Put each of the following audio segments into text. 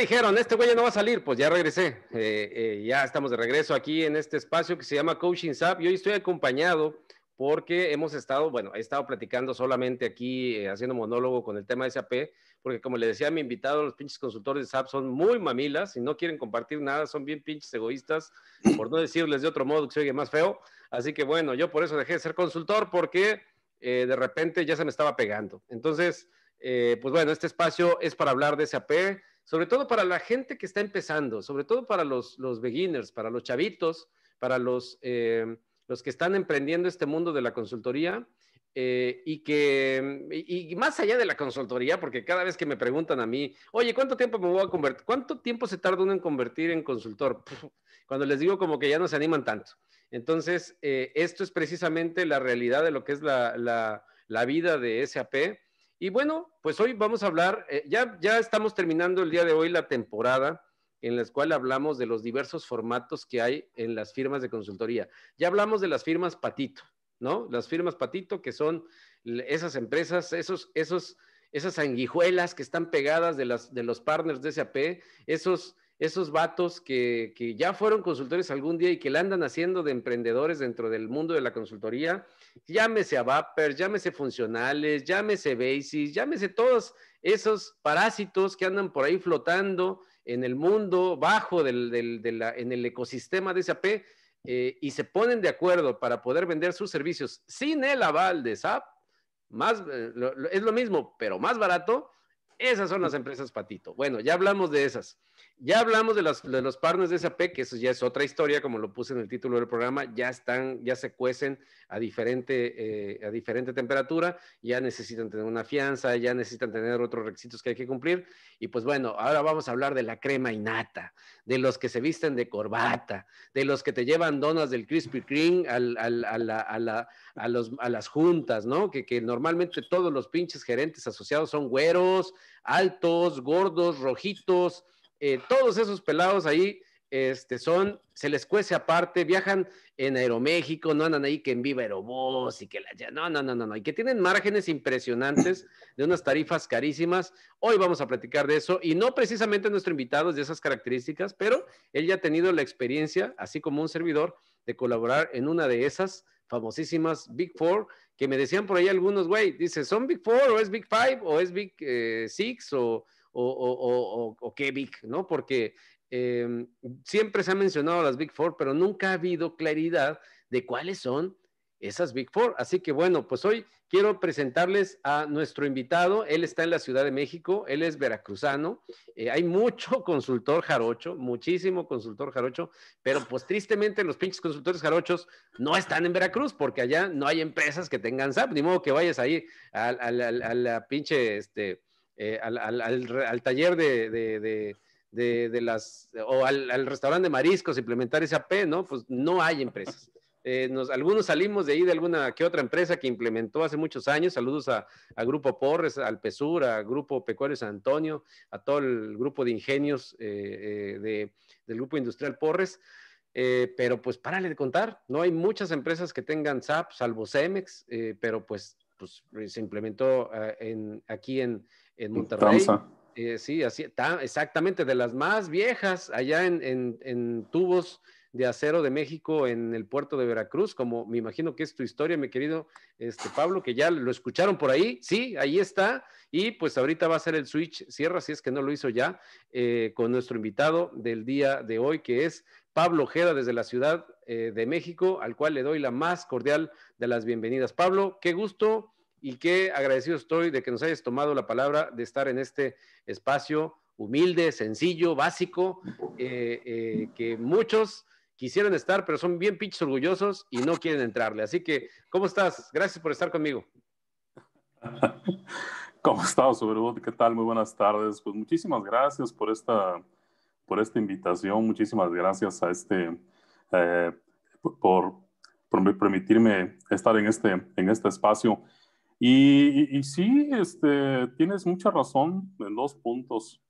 dijeron? Este güey no va a salir. Pues ya regresé. Eh, eh, ya estamos de regreso aquí en este espacio que se llama Coaching SAP. Y hoy estoy acompañado porque hemos estado, bueno, he estado platicando solamente aquí, eh, haciendo monólogo con el tema de SAP, porque como le decía a mi invitado, los pinches consultores de SAP son muy mamilas y no quieren compartir nada, son bien pinches egoístas, por no decirles de otro modo que se oye más feo. Así que bueno, yo por eso dejé de ser consultor, porque de repente ya se me estaba pegando. Entonces, pues bueno, este espacio es para hablar de SAP, sobre todo para la gente que está empezando, sobre todo para los, los beginners, para los chavitos, para los, eh, los que están emprendiendo este mundo de la consultoría. Eh, y que, y, más allá de la consultoría, porque cada vez que me preguntan a mí, oye, ¿cuánto tiempo me voy a convertir? ¿Cuánto tiempo se tarda uno en convertir en consultor? cuando les digo como que ya no se animan tanto. Entonces, eh, esto es precisamente la realidad de lo que es la, la, la vida de SAP y bueno, pues hoy vamos a hablar, eh, ya, ya estamos terminando el día de hoy la temporada en la cual hablamos de los diversos formatos que hay en las firmas de consultoría. Ya hablamos de las firmas patito, ¿no? Las firmas patito que son esas empresas, esos, esos, esas sanguijuelas que están pegadas de, las, de los partners de SAP, esos esos vatos que, ya fueron consultores algún día y que la andan haciendo de emprendedores dentro del mundo de la consultoría, llámese a Vapers, llámese funcionales, llámese Basis, llámese todos esos parásitos que andan por ahí flotando en el mundo bajo del, en el ecosistema de SAP eh, y se ponen de acuerdo para poder vender sus servicios sin el aval de SAP, más, eh, es lo mismo, pero más barato, esas son las empresas patito. Bueno, ya hablamos de esas. Ya hablamos de, los partners de SAP, que eso ya es otra historia, como lo puse en el título del programa, ya están, ya se cuecen eh, a diferente, temperatura, ya necesitan tener una fianza, ya necesitan tener otros requisitos que hay que cumplir. Y pues bueno, ahora vamos a hablar de la crema innata, de los que se visten de corbata, de los que te llevan donas del Krispy Kreme a, las juntas, ¿no? que normalmente todos los pinches gerentes asociados son güeros, altos, gordos, rojitos eh, todos esos pelados ahí este, son, se les cuece aparte, viajan en Aeroméxico, no andan ahí que en Viva Aerobús y que la, no, no, no, no, no, y que tienen márgenes impresionantes de unas tarifas carísimas. Hoy vamos a platicar de eso y no precisamente nuestro invitado es de esas características, pero él ya ha tenido la experiencia, así como un servidor, de colaborar en una de esas famosísimas Big Four, que me decían por ahí algunos, güey, dice, ¿son Big Four o es Big Five o es Big eh, Six o o, qué big, ¿no? Porque em, siempre se ha mencionado las Big Four, pero nunca ha habido claridad de cuáles son esas Big Four. Así que bueno, pues hoy quiero presentarles a nuestro invitado. Él está en la Ciudad de México, él es veracruzano. Eh, hay mucho consultor jarocho, muchísimo consultor jarocho, pero pues tristemente los pinches consultores jarochos no están en Veracruz porque allá no hay empresas que tengan SAP, ni modo que vayas ahí a, la pinche, este, eh, al, al, al, taller de, de, de las, o al, restaurante de mariscos, implementar esa P, ¿no? Pues no hay empresas. Eh, nos, algunos salimos de ahí de alguna que otra empresa que implementó hace muchos años. Saludos a, a Grupo Porres, al PESUR, a Grupo Pecuario San Antonio, a todo el grupo de ingenios eh, de, del Grupo Industrial Porres. pero pues párale de contar, no hay muchas empresas que tengan SAP, salvo Cemex, pero pues, pues se implementó en, aquí en, en pues, Monterrey. Eh, sí, así, está exactamente, de las más viejas, allá en, tubos de acero de México en el puerto de Veracruz, como me imagino que es tu historia, mi querido este, Pablo, que ya lo escucharon por ahí, sí, ahí está, y pues ahorita va a ser el switch, cierra, si es que no lo hizo ya, eh, con nuestro invitado del día de hoy, que es Pablo Ojeda desde la Ciudad eh, de México, al cual le doy la más cordial de las bienvenidas. Pablo, qué gusto y qué agradecido estoy de que nos hayas tomado la palabra de estar en este espacio humilde, sencillo, básico, eh, eh, que muchos quisieran estar, pero son bien pinches orgullosos y no quieren entrarle. Así que, ¿cómo estás? Gracias por estar conmigo. ¿Cómo estás, Oberud? ¿Qué tal? Muy buenas tardes. Pues muchísimas gracias por esta, por esta invitación. Muchísimas gracias a este, eh, por, por permitirme estar en este, en este espacio. Y, sí, este, tienes mucha razón en dos puntos,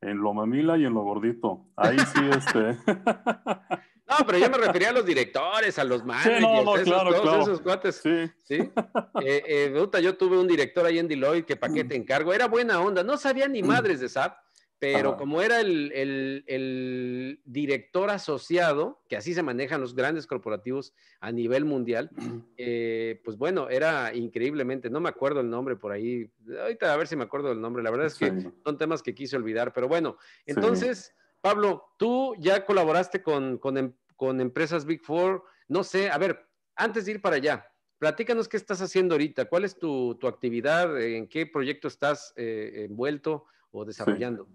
en lo mamila y en lo gordito. Ahí sí, este. No, pero yo me refería a los directores, a los managers, sí, no, no, esos, claro, todos esos cuates. Sí. ¿sí? Eh, eh, yo tuve un director ahí en Deloitte que pa' qué te encargo. Era buena onda, no sabía ni mm. madres de SAP, pero como era el, director asociado, que así se manejan los grandes corporativos a nivel mundial, eh, pues bueno, era increíblemente, no me acuerdo el nombre por ahí, ahorita a ver si me acuerdo el nombre, la verdad es que son temas que quise olvidar, pero bueno, entonces, Pablo, tú ya colaboraste em, con, empresas Big Four, no sé, a ver, antes de ir para allá, platícanos qué estás haciendo ahorita, cuál es tu, actividad, en qué proyecto estás eh, envuelto o desarrollando.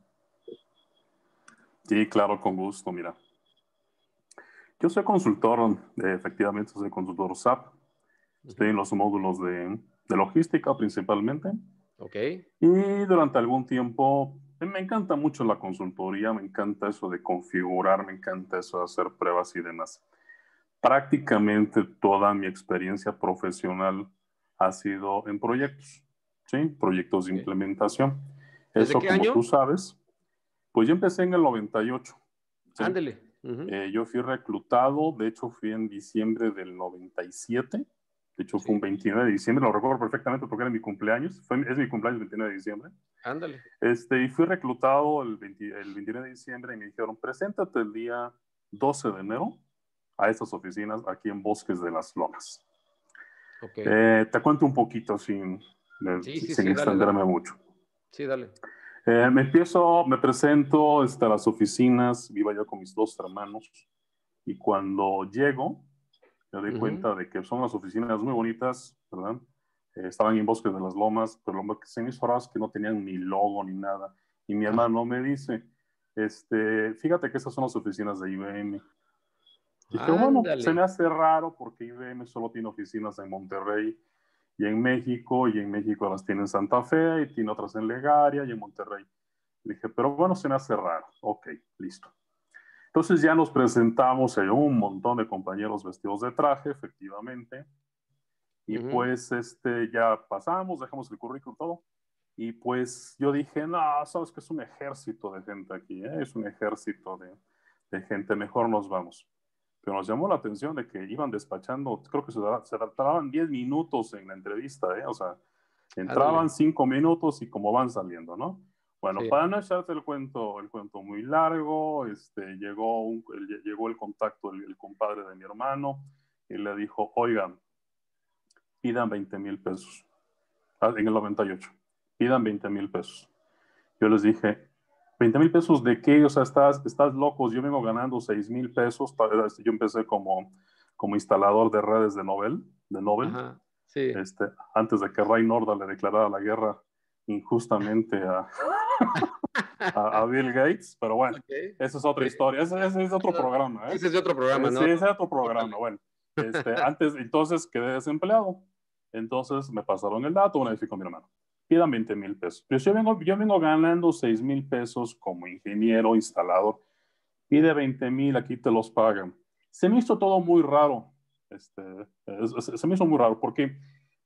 Sí, claro, con gusto, mira. Yo soy consultor, eh, efectivamente soy consultor SAP. Estoy en los módulos de, logística principalmente. Ok. Y durante algún tiempo eh, me encanta mucho la consultoría, me encanta eso de configurar, me encanta eso de hacer pruebas y demás. Prácticamente toda mi experiencia profesional ha sido en proyectos, ¿sí? Proyectos de implementación. eso, como tú sabes, pues yo empecé en el 98. Ándale Ándele. Eh, yo fui reclutado, de hecho fui en diciembre del 97. De hecho, fue un 29 de diciembre, lo recuerdo perfectamente porque era mi cumpleaños. Fue, es mi cumpleaños el 29 de diciembre. Ándale. Este, y fui reclutado el, el 29 de diciembre y me dijeron, preséntate el día 12 de enero a estas oficinas aquí en Bosques de las Lomas. Okay. Eh, te cuento un poquito sin, eh, extenderme mucho. Sí, dale. Eh, me empiezo, me presento hasta este, las oficinas, viva yo con mis dos hermanos, y cuando llego, me doy cuenta de que son las oficinas muy bonitas, ¿verdad? Eh, estaban en Bosques de las Lomas, pero lo que se me es que no tenían ni logo ni nada. Y mi hermano me dice, este, fíjate que esas son las oficinas de IBM. Y que bueno, pues, se me hace raro porque IBM solo tiene oficinas en Monterrey y en México, y en México las tiene en Santa Fe, y tiene otras en Legaria y en Monterrey. Le dije, pero bueno, se me hace raro. Ok, listo. Entonces ya nos presentamos, hay un montón de compañeros vestidos de traje, efectivamente. Y pues este, ya pasamos, dejamos el currículum todo. Y pues yo dije, no, sabes que es un ejército de gente aquí, ¿eh? es un ejército de gente, mejor nos vamos pero nos llamó la atención de que iban despachando, creo que se, tardaban 10 minutos en la entrevista, ¿eh? o sea, entraban 5 minutos y como van saliendo, ¿no? Bueno, para no echarte el cuento, el cuento muy largo, este, llegó, el, llegó el contacto, el, el, compadre de mi hermano, y le dijo, oigan, pidan 20 mil pesos, ah, en el 98, pidan 20 mil pesos. Yo les dije, 20 mil pesos de qué, o sea, estás, estás locos, yo vengo ganando 6 mil pesos, eh, yo empecé como, como instalador de redes de Nobel, de Nobel, sí. este, antes de que Ray Norda le declarara la guerra injustamente a, Bill Gates, pero bueno, esa es otra historia, ¿eh? ese, es otro programa. Ese es otro programa, ¿no? Sí, ese es otro programa, bueno. Este, antes, entonces quedé desempleado, entonces me pasaron el dato, una vez fui con mi hermano. Pidan 20 mil pesos. pero yo vengo, yo vengo ganando 6 mil pesos como ingeniero, instalador. Pide 20 mil, aquí te los pagan. Se me hizo todo muy raro. Este, se me hizo muy raro porque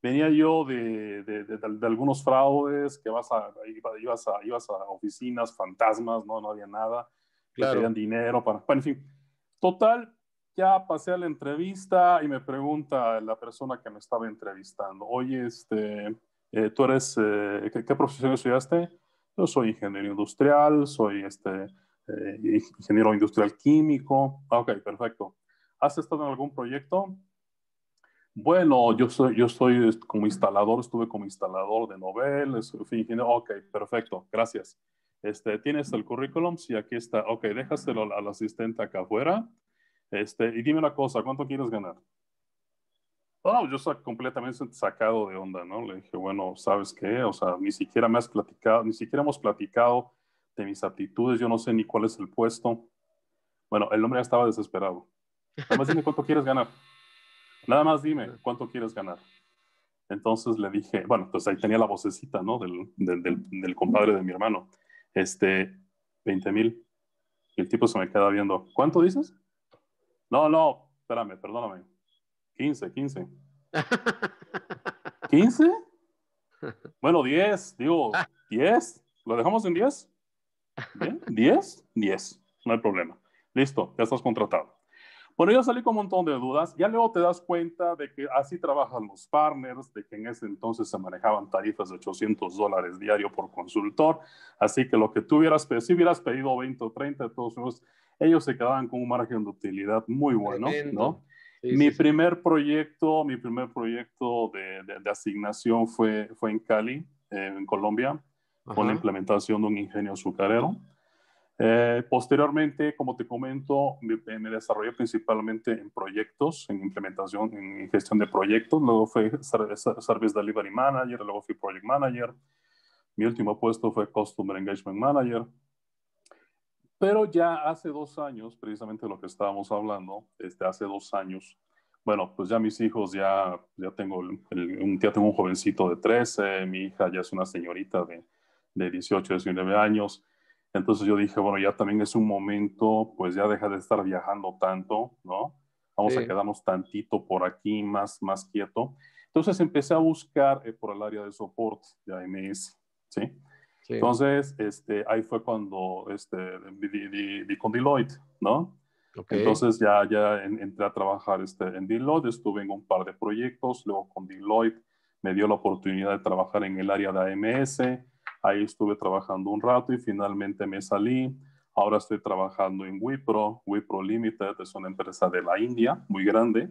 venía yo de, de, de, algunos fraudes que vas a, ibas, a, ibas a oficinas, fantasmas, no, no había nada. que tenían dinero para, en fin. Total, ya pasé a la entrevista y me pregunta la persona que me estaba entrevistando, oye, este, eh, tú eres, eh, ¿qué, profesión estudiaste? Yo soy ingeniero industrial, soy este, eh, ingeniero industrial químico. Ah, ok, perfecto. ¿Has estado en algún proyecto? Bueno, yo soy, yo soy este, como instalador, estuve como instalador de Nobel, Ok, perfecto, gracias. Este, ¿Tienes el currículum? Sí, aquí está. Ok, déjaselo al asistente acá afuera. Este, y dime una cosa, ¿cuánto quieres ganar? No, yo estaba completamente sacado de onda, ¿no? Le dije, bueno, ¿sabes qué? O sea, ni siquiera me has platicado, ni siquiera hemos platicado de mis aptitudes, yo no sé ni cuál es el puesto. Bueno, el hombre ya estaba desesperado. Nada más dime cuánto quieres ganar. Nada más dime cuánto quieres ganar. Entonces le dije, bueno, pues ahí tenía la vocecita, ¿no? Del, del compadre de mi hermano. Este, 20 mil. Y el tipo se me queda viendo, ¿cuánto dices? No, no, espérame, perdóname. 15, 15. ¿15? Bueno, 10, digo, 10. ¿Lo dejamos en 10? ¿10? 10. No hay problema. Listo, ya estás contratado. Bueno, yo salí con un montón de dudas. Ya luego te das cuenta de que así trabajan los partners, de que en ese entonces se manejaban tarifas de 800 dólares diario por consultor. Así que lo que tú hubieras pedido, si hubieras pedido 20 o 30, todos ellos se quedaban con un margen de utilidad muy bueno, ¿no? ¿no? mi, primer Proyecto, mi primer proyecto de, asignación fue, fue en Cali, eh, en Colombia, con la implementación de un ingenio azucarero. Eh, posteriormente, como te comento, me, me, desarrollé principalmente en proyectos, en implementación, en gestión de proyectos. Luego fui Service Delivery Manager, luego fui Project Manager. Mi último puesto fue Customer Engagement Manager. Pero ya hace dos años, precisamente de lo que estábamos hablando, este, hace dos años, bueno, pues ya mis hijos, ya, ya tengo, un ya tengo un jovencito de 13, mi hija ya es una señorita de, de 18, 19 años. Entonces yo dije, bueno, ya también es un momento, pues ya deja de estar viajando tanto, ¿no? Vamos a quedarnos tantito por aquí, más, más quieto. Entonces empecé a buscar eh, por el área de soporte de AMS, ¿sí? Entonces, este, ahí fue cuando este, di, con Deloitte, ¿no? Entonces ya, ya entré a trabajar este, en Deloitte, estuve en un par de proyectos, luego con Deloitte me dio la oportunidad de trabajar en el área de AMS, ahí estuve trabajando un rato y finalmente me salí. Ahora estoy trabajando en Wipro, Wipro Limited es una empresa de la India muy grande,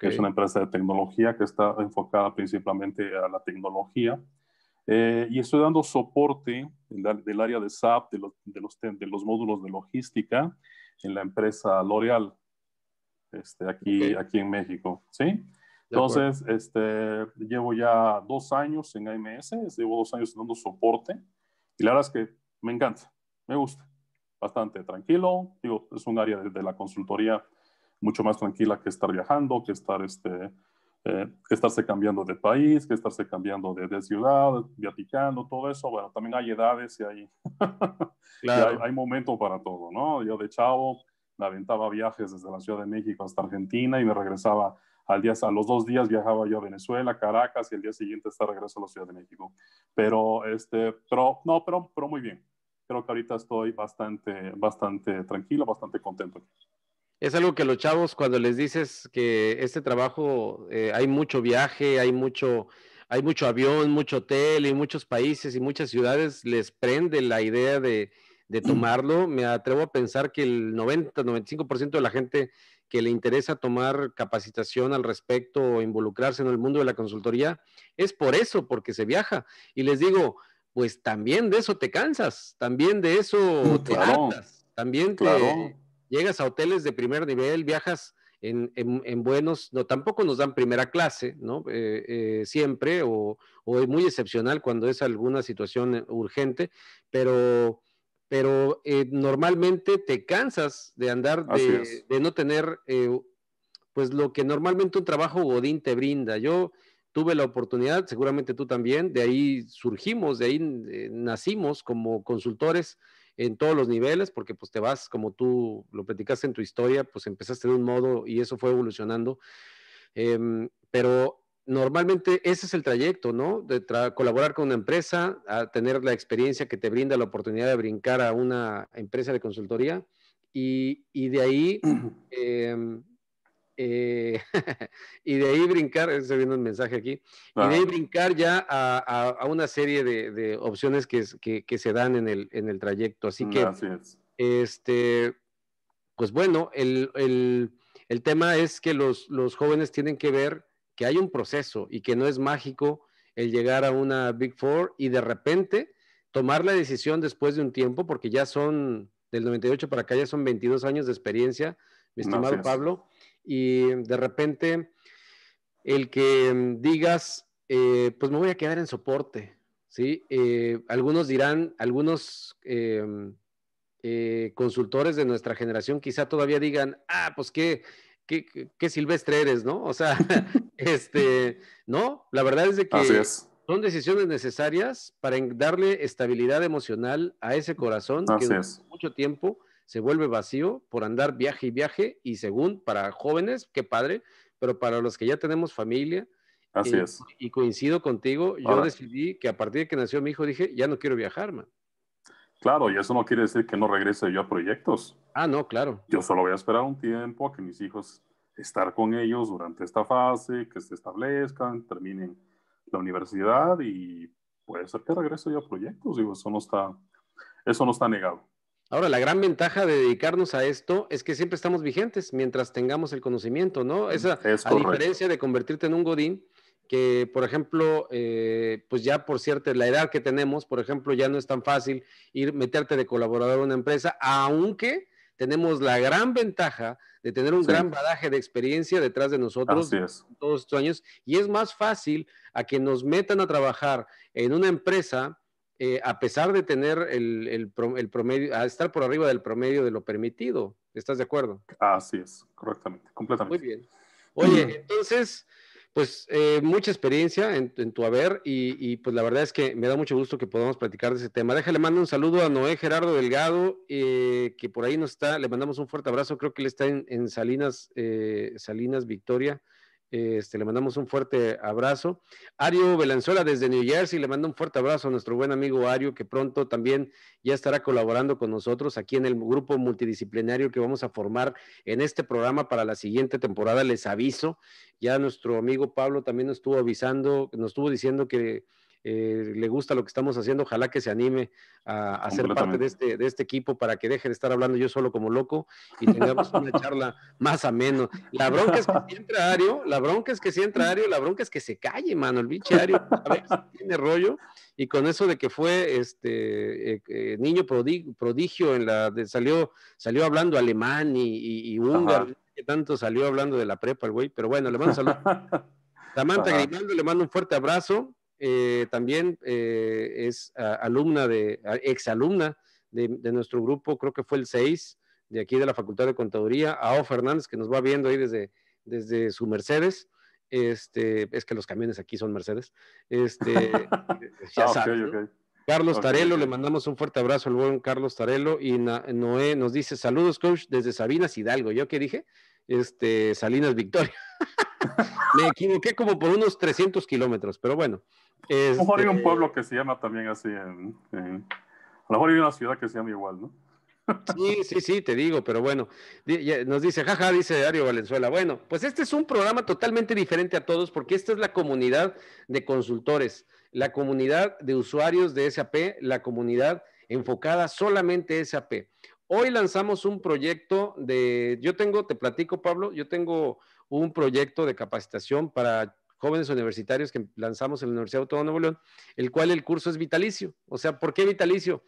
es una empresa de tecnología que está enfocada principalmente a la tecnología. Eh, y estoy dando soporte del, área de SAP, de los, de, los, módulos de logística en la empresa L'Oreal, este, aquí, aquí en México. ¿sí? Entonces, este, llevo ya dos años en AMS, llevo dos años dando soporte y la verdad es que me encanta, me gusta. Bastante tranquilo, digo, es un área de, la consultoría mucho más tranquila que estar viajando, que estar este, eh, estarse cambiando de país, que estarse cambiando de, ciudad, viaticando, todo eso. Bueno, también hay edades y hay, hay, momento para todo, ¿no? Yo de chavo me aventaba viajes desde la Ciudad de México hasta Argentina y me regresaba al día, a los dos días viajaba yo a Venezuela, Caracas y el día siguiente estaba regreso a la Ciudad de México. Pero, este, pero, no, pero, pero muy bien. Creo que ahorita estoy bastante, bastante tranquilo, bastante contento es algo que los chavos cuando les dices que este trabajo eh, hay mucho viaje, hay mucho, hay mucho avión, mucho hotel y muchos países y muchas ciudades, les prende la idea de, tomarlo. Me atrevo a pensar que el 90, 95% de la gente que le interesa tomar capacitación al respecto o involucrarse en el mundo de la consultoría, es por eso, porque se viaja. Y les digo, pues también de eso te cansas, también de eso uh, te hartas, también te, llegas a hoteles de primer nivel, viajas en, en, buenos, no, tampoco nos dan primera clase, ¿no? Eh, eh, siempre, o, es muy excepcional cuando es alguna situación urgente, pero, pero eh, normalmente te cansas de andar, de, de no tener, pues lo que normalmente un trabajo Godín te brinda. Yo tuve la oportunidad, seguramente tú también, de ahí surgimos, de ahí nacimos como consultores en todos los niveles, porque pues te vas, como tú lo platicaste en tu historia, pues empezaste de un modo y eso fue evolucionando. Em, pero normalmente ese es el trayecto, ¿no? De colaborar con una empresa, a tener la experiencia que te brinda la oportunidad de brincar a una empresa de consultoría y, y de ahí em, eh, y de ahí brincar, se viene un mensaje aquí, y de ahí brincar ya a, una serie de, opciones que, se dan en el, en el trayecto. Así que, este, pues bueno, el, tema es que los, jóvenes tienen que ver que hay un proceso y que no es mágico el llegar a una Big Four y de repente tomar la decisión después de un tiempo, porque ya son del 98 para acá, ya son 22 años de experiencia, mi estimado Pablo, y de repente el que digas, eh, pues me voy a quedar en soporte, ¿sí? Eh, algunos dirán, algunos em, eh, consultores de nuestra generación quizá todavía digan, ah, pues qué, qué, silvestre eres, ¿no? O sea, este, no, la verdad es que... son decisiones necesarias para darle estabilidad emocional a ese corazón que mucho tiempo se vuelve vacío por andar viaje y viaje y según para jóvenes, qué padre, pero para los que ya tenemos familia, Así es. y coincido contigo, yo decidí que a partir de que nació mi hijo dije, ya no quiero viajar, man. Claro, y eso no quiere decir que no regrese yo a proyectos. Ah, no, claro. Yo solo voy a esperar un tiempo a que mis hijos estar con ellos durante esta fase, que se establezcan, terminen la universidad y puede ser que regrese yo a proyectos, digo, eso no está, eso no está negado. Ahora, la gran ventaja de dedicarnos a esto es que siempre estamos vigentes mientras tengamos el conocimiento, ¿no? Mm, Esa, a diferencia de convertirte en un godín, que, por ejemplo, eh, pues ya por cierta, la edad que tenemos, por ejemplo, ya no es tan fácil ir meterte de colaborador a una empresa, aunque tenemos la gran ventaja de tener un gran badaje de experiencia detrás de nosotros todos estos años, y es más fácil a que nos metan a trabajar en una empresa eh, a pesar de tener el, promedio, estar por arriba del promedio de lo permitido. ¿Estás de acuerdo? Así es, correctamente, completamente. Muy bien. Oye, mm. entonces, pues eh, mucha experiencia en, tu haber y, pues la verdad es que me da mucho gusto que podamos platicar de ese tema. Déjale, mando un saludo a Noé Gerardo Delgado, eh, que por ahí nos está, le mandamos un fuerte abrazo, creo que él está en, en Salinas, Salinas Victoria. Este, le mandamos un fuerte abrazo. Ario Belanzuela desde New Jersey, le mando un fuerte abrazo a nuestro buen amigo Ario, que pronto también ya estará colaborando con nosotros aquí en el grupo multidisciplinario que vamos a formar en este programa para la siguiente temporada. Les aviso, ya nuestro amigo Pablo también nos estuvo avisando, nos estuvo diciendo que eh, le gusta lo que estamos haciendo, ojalá que se anime a, ser parte este, de este, equipo para que deje de estar hablando yo solo como loco y tengamos una charla más ameno. La bronca es que si entra Ario, la bronca es que si entra Ario, la bronca es que se calle, mano, el bicho Ario, tiene rollo. Y con eso de que fue este eh, eh, niño prodigio, en la salió, salió hablando alemán y, húngaro, que tanto salió hablando de la prepa el güey, pero bueno, le mando Samantha le mando un fuerte abrazo. Eh, también eh, es ah, alumna de, ah, ex alumna de, nuestro grupo, creo que fue el 6, de aquí de la Facultad de Contaduría, Ao Fernández, que nos va viendo ahí desde, desde su Mercedes. Este, es que los camiones aquí son Mercedes. Este, ah, Carlos Tarello, Tarelo, le mandamos un fuerte abrazo al buen Carlos Tarelo y Noé nos dice saludos, coach, desde Sabinas Hidalgo. ¿Yo qué dije? Este, Salinas Victoria. Me equivoqué como por unos 300 kilómetros, pero bueno. A este, lo mejor hay un pueblo que se llama también así. A lo mejor hay una ciudad que se llama igual, ¿no? Sí, sí, sí, te digo, pero bueno, nos dice, jaja, dice Dario Valenzuela. Bueno, pues este es un programa totalmente diferente a todos porque esta es la comunidad de consultores, la comunidad de usuarios de SAP, la comunidad enfocada solamente a SAP. Hoy lanzamos un proyecto de, yo tengo, te platico Pablo, yo tengo un proyecto de capacitación para jóvenes universitarios que lanzamos en la Universidad Autónoma de Nuevo León, el cual el curso es vitalicio. O sea, ¿por qué vitalicio?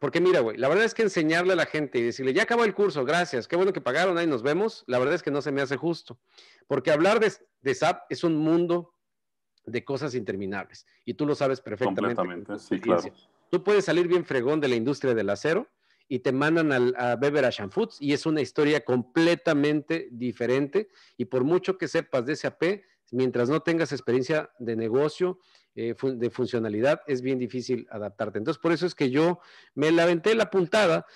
Porque mira, güey, la verdad es que enseñarle a la gente y decirle, ya acabó el curso, gracias, qué bueno que pagaron, ahí nos vemos, la verdad es que no se me hace justo. Porque hablar de, SAP es un mundo de cosas interminables. Y tú lo sabes perfectamente. Completamente, sí, claro. Tú puedes salir bien fregón de la industria del acero y te mandan a beber and Foods y es una historia completamente diferente. Y por mucho que sepas de SAP, mientras no tengas experiencia de negocio, eh, de funcionalidad, es bien difícil adaptarte. Entonces, por eso es que yo me laventé la puntada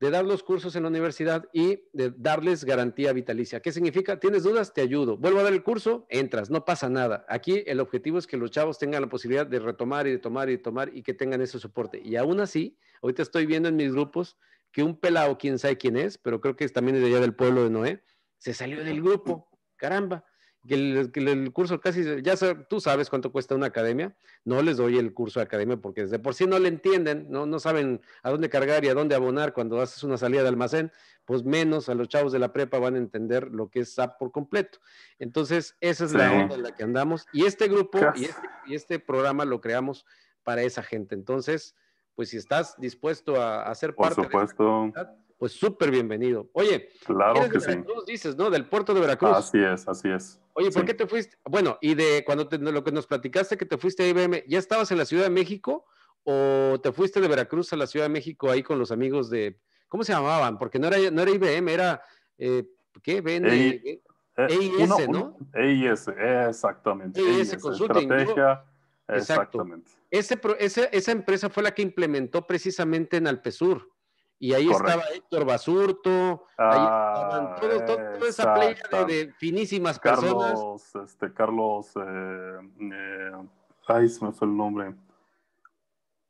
de dar los cursos en la universidad y de darles garantía vitalicia. ¿Qué significa? ¿Tienes dudas? Te ayudo. Vuelvo a dar el curso, entras, no pasa nada. Aquí el objetivo es que los chavos tengan la posibilidad de retomar y de tomar y de tomar y que tengan ese soporte. Y aún así, ahorita estoy viendo en mis grupos que un pelado, quién sabe quién es, pero creo que es de allá del pueblo de Noé, se salió del grupo. Caramba que el, curso casi, ya tú sabes cuánto cuesta una academia, no les doy el curso de academia porque desde por sí no le entienden, no, no saben a dónde cargar y a dónde abonar cuando haces una salida de almacén, pues menos a los chavos de la prepa van a entender lo que es SAP por completo. Entonces, esa es la onda en la que andamos y este grupo este, y este, programa lo creamos para esa gente. Entonces, pues si estás dispuesto a, hacer ser parte de pues súper bienvenido. Oye, claro de Veracruz, dices, ¿no? Del puerto de Veracruz. Así es, así es. Oye, ¿por qué te fuiste? Bueno, y de cuando te, lo que nos platicaste que te fuiste a IBM, ¿ya estabas en la Ciudad de México o te fuiste de Veracruz a la Ciudad de México ahí con los amigos de, ¿cómo se llamaban? Porque no era, no era IBM, era, eh, ¿qué? BN, e eh, e ¿no? EIS, exactamente. EIS, e Consulting. Estrategia. Exactamente. Ese, esa empresa fue la que implementó precisamente en Alpesur y ahí estaba Héctor Basurto, ahí estaban ah, toda esa playa de, finísimas finísimas Carlos, personas. Este, Carlos, eh, eh, ay, se me fue el nombre.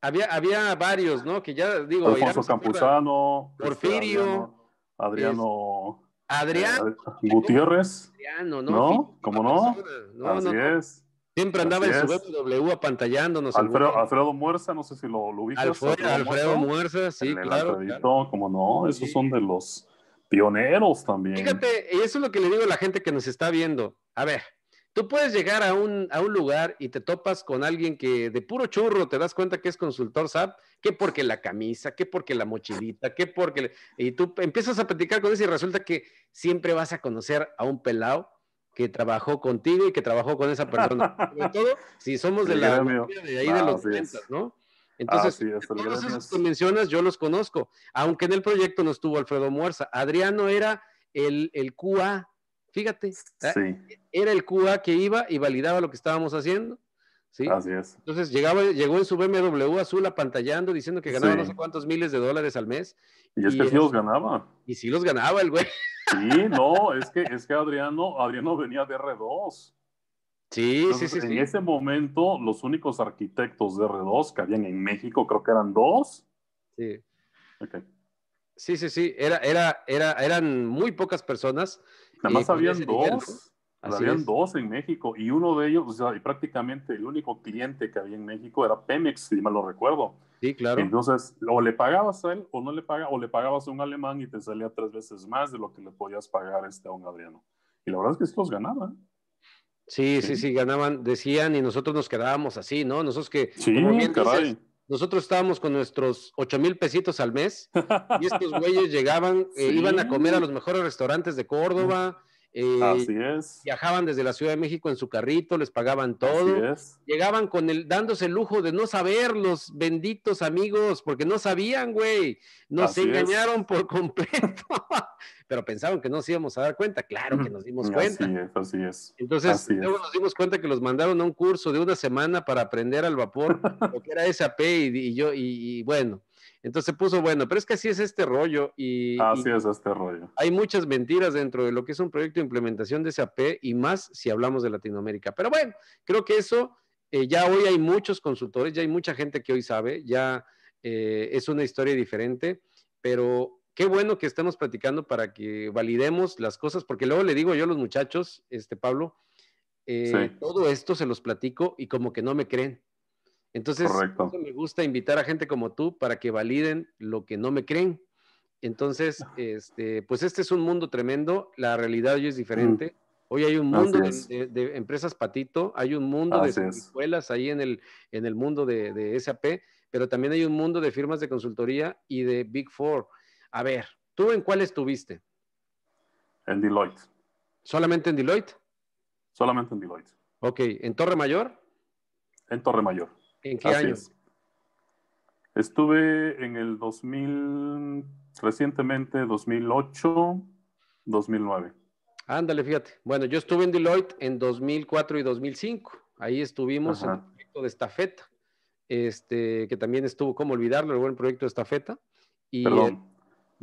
Había, había varios, ¿no? Que ya digo. Alfonso Campuzano, Porfirio, Adriano, eh, Adrián, Gutiérrez. Adriano, ¿no? ¿No? ¿Cómo no? Así es. Siempre andaba en su W e apantallándonos. Alfredo, Alfredo, Muerza, no sé si lo, lo Alfredo, Alfredo Muerza, sí, claro, Como no, esos son de los pioneros también. Fíjate, y eso es lo que le digo a la gente que nos está viendo. A ver, tú puedes llegar a un, a un lugar y te topas con alguien que de puro churro te das cuenta que es consultor SAP, que porque la camisa, que porque la mochilita, que porque... Y tú empiezas a platicar con eso y resulta que siempre vas a conocer a un pelado que trabajó contigo y que trabajó con esa persona. Sobre todo si somos de la de ahí de ah, los ¿no? Entonces, mencionas yo los conozco, aunque en el proyecto no estuvo Alfredo Muerza. Adriano era el, QA, fíjate, ¿eh? era el QA que iba y validaba lo que estábamos haciendo. ¿sí? Así es. Entonces llegaba, llegó en su BMW azul apantallando, diciendo que ganaba no sé cuántos miles de dólares al mes. Y es que sí los ganaba. Y sí los ganaba el güey. Sí, no, es que, es que Adriano, Adriano venía de R2. Sí, sí, sí. En ese momento, los únicos arquitectos de R2 que habían en México, creo que eran dos. Sí. Sí, sí, sí. Era, era, era, eran muy pocas personas. Nada más habían dos. Habían dos en México y uno de ellos, o sea, y prácticamente el único cliente que había en México era Pemex, si mal lo recuerdo. Sí, claro. Entonces, o le pagabas a él o no le pagabas, o le pagabas a un alemán y te salía tres veces más de lo que le podías pagar este, a un Adriano. Y la verdad es que estos ganaban. Sí, sí, sí, ganaban, decían, y nosotros nos quedábamos así, ¿no? Nosotros que, sí, caray. nosotros estábamos con nuestros ocho mil pesitos al mes, y estos güeyes llegaban, eh, iban a comer a los mejores restaurantes de Córdoba, eh, así es. Viajaban desde la Ciudad de México en su carrito, les pagaban todo. Llegaban con el, dándose el lujo de no saber los benditos amigos, porque no sabían, güey. Nos engañaron por completo. Pero pensaban que nos íbamos a dar cuenta. Claro que nos dimos cuenta. Así es, Entonces, luego nos dimos cuenta que los mandaron a un curso de una semana para aprender al vapor lo que era SAP y, yo, y, y bueno entonces puso bueno, pero es que así es este rollo. Y, así es este rollo. Hay muchas mentiras dentro de lo que es un proyecto de implementación de SAP y más si hablamos de Latinoamérica. Pero bueno, creo que eso, eh, ya hoy hay muchos consultores, ya hay mucha gente que hoy sabe, ya eh, es una historia diferente, pero qué bueno que estemos platicando para que validemos las cosas, porque luego le digo yo a los muchachos, este Pablo, eh, todo esto se los platico y como que no me creen. Entonces, me gusta invitar a gente como tú para que validen lo que no me creen. Entonces, ah. este, pues este es un mundo tremendo, la realidad hoy es diferente. Mm. Hoy hay un mundo de, empresas patito, hay un mundo de escuelas ahí en el, en el mundo de, de SAP, pero también hay un mundo de firmas de consultoría y de Big Four. A ver, ¿tú en cuál estuviste? En Deloitte. ¿Solamente en Deloitte? Solamente en Deloitte. Ok, ¿en Torre Mayor? En Torre Mayor. ¿En qué años? Estuve en el 2000, recientemente 2008, 2009. Ándale, fíjate. Bueno, yo estuve en Deloitte en 2004 y 2005. Ahí estuvimos en el proyecto de estafeta, este, que también estuvo, ¿cómo olvidarlo? El buen proyecto de estafeta. Y Perdón.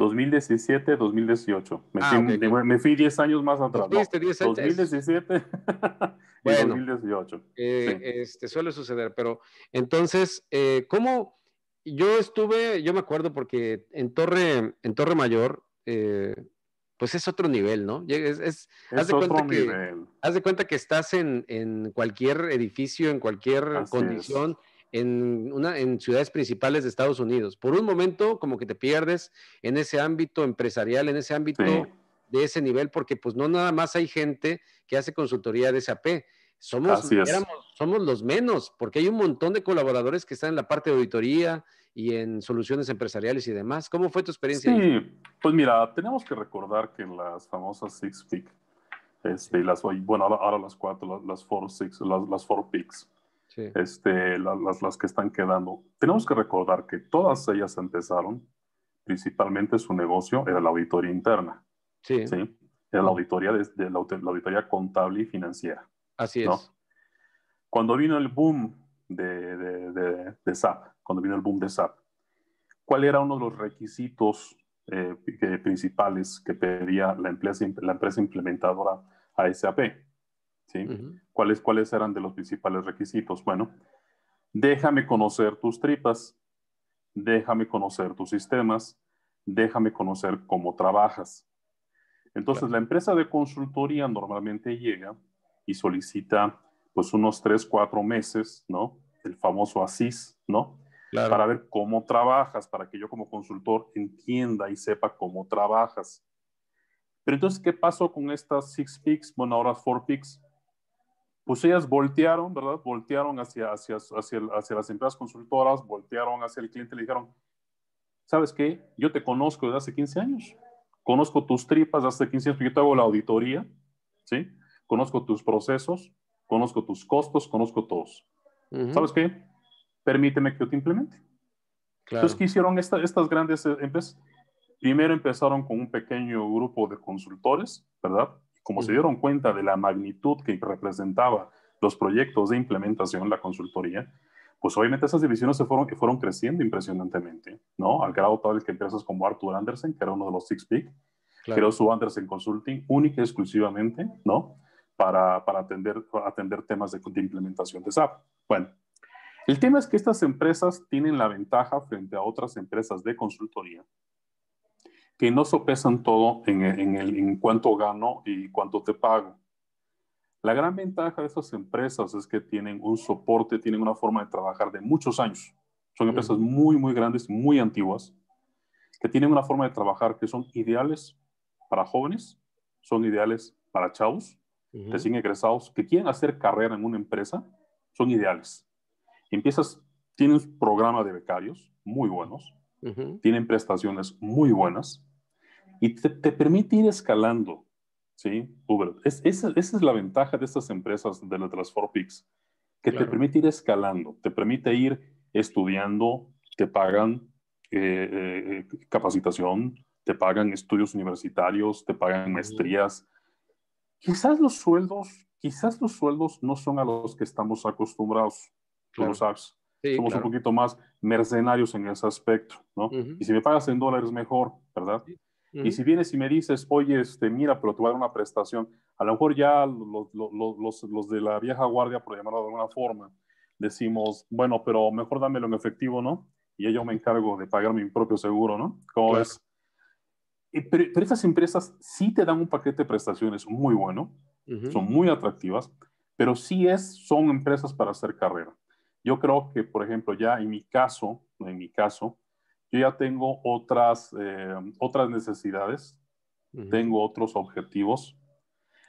2017, 2018. Ah, me, fui, me fui 10 años más atrás. 2017 y 2018. Eh, este, suele suceder, pero entonces, eh, ¿cómo? Yo estuve, yo me acuerdo porque en Torre, en Torre Mayor, eh, pues es otro nivel, ¿no? Es, es, nivel. haz, de cuenta que, estás en, en cualquier edificio, en cualquier condición en, una, en ciudades principales de Estados Unidos. Por un momento, como que te pierdes en ese ámbito empresarial, en ese ámbito de ese nivel, porque pues no nada más hay gente que hace consultoría de SAP. Somos, somos los menos, porque hay un montón de colaboradores que están en la parte de auditoría y en soluciones empresariales y demás. ¿Cómo fue tu experiencia? Sí, pues mira, tenemos que recordar que en las famosas Six picks este, las, bueno, ahora, las cuatro, las, Four Six, las, las Four Peaks, este, las, las que están quedando. Tenemos que recordar que todas ellas empezaron, principalmente su negocio era la auditoría interna. Sí. ¿sí? Era la auditoría, de, la, auditoría contable y financiera. Así es. Cuando vino el boom de, de, de, SAP, cuando vino el boom de SAP, ¿cuál era uno de los requisitos eh, principales que pedía la empresa, la empresa implementadora a SAP? ¿Cuáles, ¿Cuáles eran de los principales requisitos? Bueno, déjame conocer tus tripas, déjame conocer tus sistemas, déjame conocer cómo trabajas. Entonces, la empresa de consultoría normalmente llega y solicita pues unos 3, 4 meses, ¿no? El famoso ASIS, ¿no? Para ver cómo trabajas, para que yo como consultor entienda y sepa cómo trabajas. Pero entonces, ¿qué pasó con estas Six picks Bueno, ahora Four picks pues ellas voltearon, ¿verdad? Voltearon hacia, hacia, hacia, las empresas consultoras, voltearon hacia el cliente y le dijeron, ¿sabes qué? Yo te conozco desde hace 15 años, conozco tus tripas desde hace 15 años, yo te hago la auditoría, ¿sí? Conozco tus procesos, conozco tus costos, conozco todos. ¿Sabes qué? Permíteme que yo te implemente. Entonces, ¿qué hicieron estas grandes eh, empresas? Primero empezaron con un pequeño grupo de consultores, ¿verdad? Como se dieron cuenta de la magnitud que representaba los proyectos de implementación, la consultoría, pues obviamente esas divisiones se fueron, fueron creciendo impresionantemente, ¿no? Al grado tal que empresas como Arthur Andersen, que era uno de los Six Big, creó su Andersen Consulting única y exclusivamente, ¿no? Para, atender, temas de implementación de SAP. Bueno, el tema es que estas empresas tienen la ventaja frente a otras empresas de consultoría que no sopesan todo en, el, cuánto gano y cuánto te pago. La gran ventaja de estas empresas es que tienen un soporte, tienen una forma de trabajar de muchos años. Son empresas muy, muy grandes, muy antiguas, que tienen una forma de trabajar que son ideales para jóvenes, son ideales para chavos, sin recién egresados, que quieren hacer carrera en una empresa, son ideales. Empiezas, tienen un programa de becarios muy buenos, tienen prestaciones muy buenas, y te, permite ir escalando, ¿sí? Uber. esa, es la ventaja de estas empresas de las 4Pix, que te permite ir escalando, te permite ir estudiando, te pagan eh, eh, capacitación, te pagan estudios universitarios, te pagan maestrías. Quizás los sueldos, quizás los sueldos no son a los que estamos acostumbrados, los lo Somos un poquito más mercenarios en ese aspecto, ¿no? Y si me pagas en dólares mejor, ¿verdad? Y si vienes y me dices, oye, este, mira, pero te voy a dar una prestación, a lo mejor ya los, los, los, los de la vieja guardia, por llamarlo de alguna forma, decimos, bueno, pero mejor dámelo en efectivo, ¿no? Y yo me encargo de pagar mi propio seguro, ¿no? ¿Cómo claro. Pero, pero, estas empresas sí te dan un paquete de prestaciones muy bueno, son muy atractivas, pero sí es, son empresas para hacer carrera. Yo creo que, por ejemplo, ya en mi caso, en mi caso, yo ya tengo otras, eh, otras necesidades, tengo otros objetivos.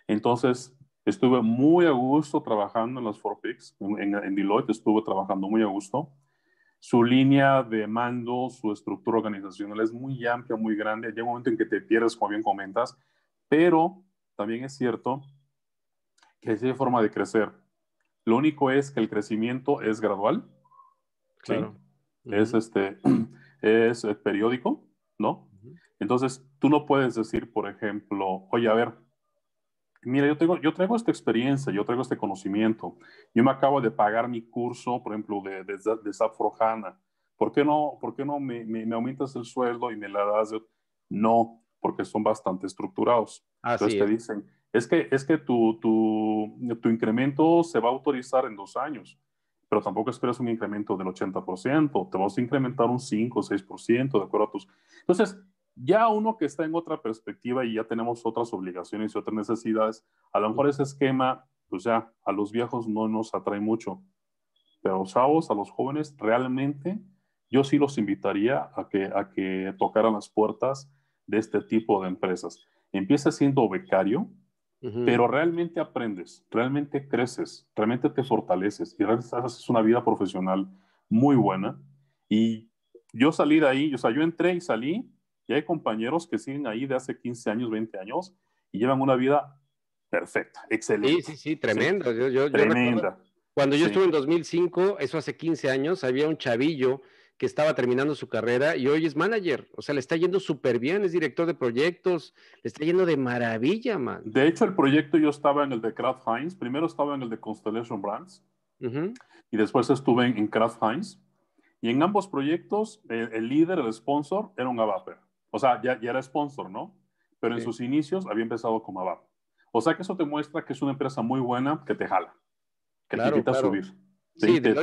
Entonces, estuve muy a gusto trabajando en las Four pics en, en, Deloitte estuve trabajando muy a gusto. Su línea de mando, su estructura organizacional es muy amplia, muy grande. Llega un momento en que te pierdes, como bien comentas, pero también es cierto que hay forma de crecer. Lo único es que el crecimiento es gradual. Claro. Es este. es eh, periódico, ¿no? Entonces, tú no puedes decir, por ejemplo, oye, a ver, mira, yo tengo, yo traigo esta experiencia, yo traigo este conocimiento, yo me acabo de pagar mi curso, por ejemplo, de, de, de ¿por qué no, por qué no me, me, aumentas el sueldo y me la das? No, porque son bastante estructurados. Entonces te dicen, es que, es que tu, tu, tu, incremento se va a autorizar en dos años pero tampoco esperas un incremento del 80%, te vamos a incrementar un 5 o 6%, de acuerdo a tus... Entonces, ya uno que está en otra perspectiva y ya tenemos otras obligaciones y otras necesidades, a lo mejor ese esquema, pues ya a los viejos no nos atrae mucho, pero a a los jóvenes, realmente yo sí los invitaría a que, a que tocaran las puertas de este tipo de empresas. Empieza siendo becario, pero realmente aprendes, realmente creces, realmente te fortaleces y realmente haces una vida profesional muy buena. Y yo salí de ahí, o sea, yo entré y salí y hay compañeros que siguen ahí de hace 15 años, 20 años y llevan una vida perfecta, excelente. Sí, sí, sí, Tremenda. cuando yo estuve en 2005, eso hace 15 años, había un chavillo que estaba terminando su carrera y hoy es manager. O sea, le está yendo súper bien, es director de proyectos, le está yendo de maravilla, man. De hecho, el proyecto yo estaba en el de Kraft Heinz, primero estaba en el de Constellation Brands y después estuve en, craft Kraft Heinz. Y en ambos proyectos, el, líder, el sponsor, era un Avaper. O sea, ya, era sponsor, ¿no? Pero en sus inicios había empezado como Avaper. O sea que eso te muestra que es una empresa muy buena que te jala, que te invita a subir. Sí, te,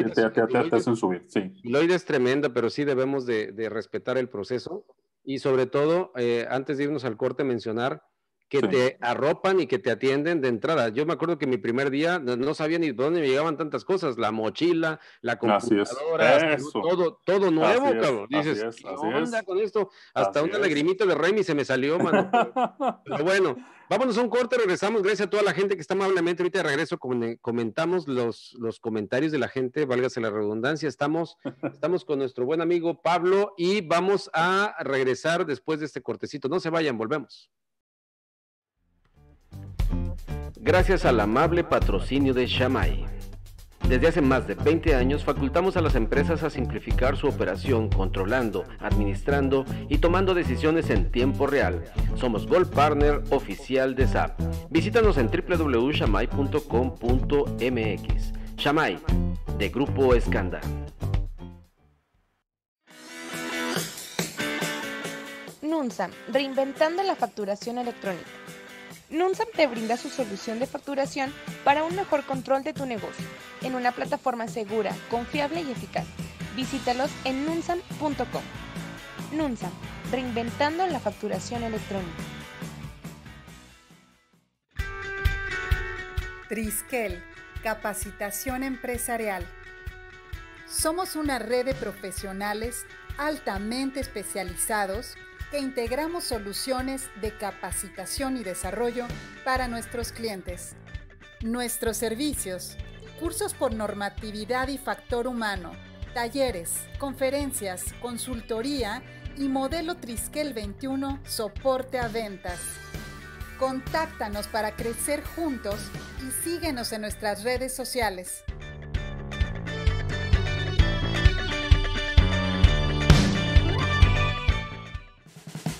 subir, sí. es tremenda, pero sí debemos de, respetar el proceso y sobre todo, eh, antes de irnos al corte, mencionar que te arropan y que te atienden de entrada. Yo me acuerdo que mi primer día no sabía ni dónde me llegaban tantas cosas, la mochila, la computadora, todo, todo nuevo, cabrón. Dices, ¿qué onda con esto? Hasta una es. lagrimita de Remy se me salió, mano. Pero bueno, vámonos a un corte, regresamos. Gracias a toda la gente que está amablemente ahorita de regreso. Comentamos los, los comentarios de la gente, válgase la redundancia. Estamos, estamos con nuestro buen amigo Pablo y vamos a regresar después de este cortecito. No se vayan, volvemos gracias al amable patrocinio de Shamai. Desde hace más de 20 años facultamos a las empresas a simplificar su operación controlando, administrando y tomando decisiones en tiempo real. Somos Gold Partner oficial de SAP. Visítanos en www.shamai.com.mx. Shamai, de Grupo Escanda. NUNSA, reinventando la facturación electrónica. Nunsam te brinda su solución de facturación para un mejor control de tu negocio en una plataforma segura, confiable y eficaz. Visítalos en nunsam.com. Nunsam, reinventando la facturación electrónica. Triskel, capacitación empresarial. Somos una red de profesionales altamente especializados que integramos soluciones de capacitación y desarrollo para nuestros clientes. Nuestros servicios, cursos por normatividad y factor humano, talleres, conferencias, consultoría y modelo Triskel 21 soporte a ventas. Contáctanos para crecer juntos y síguenos en nuestras redes sociales.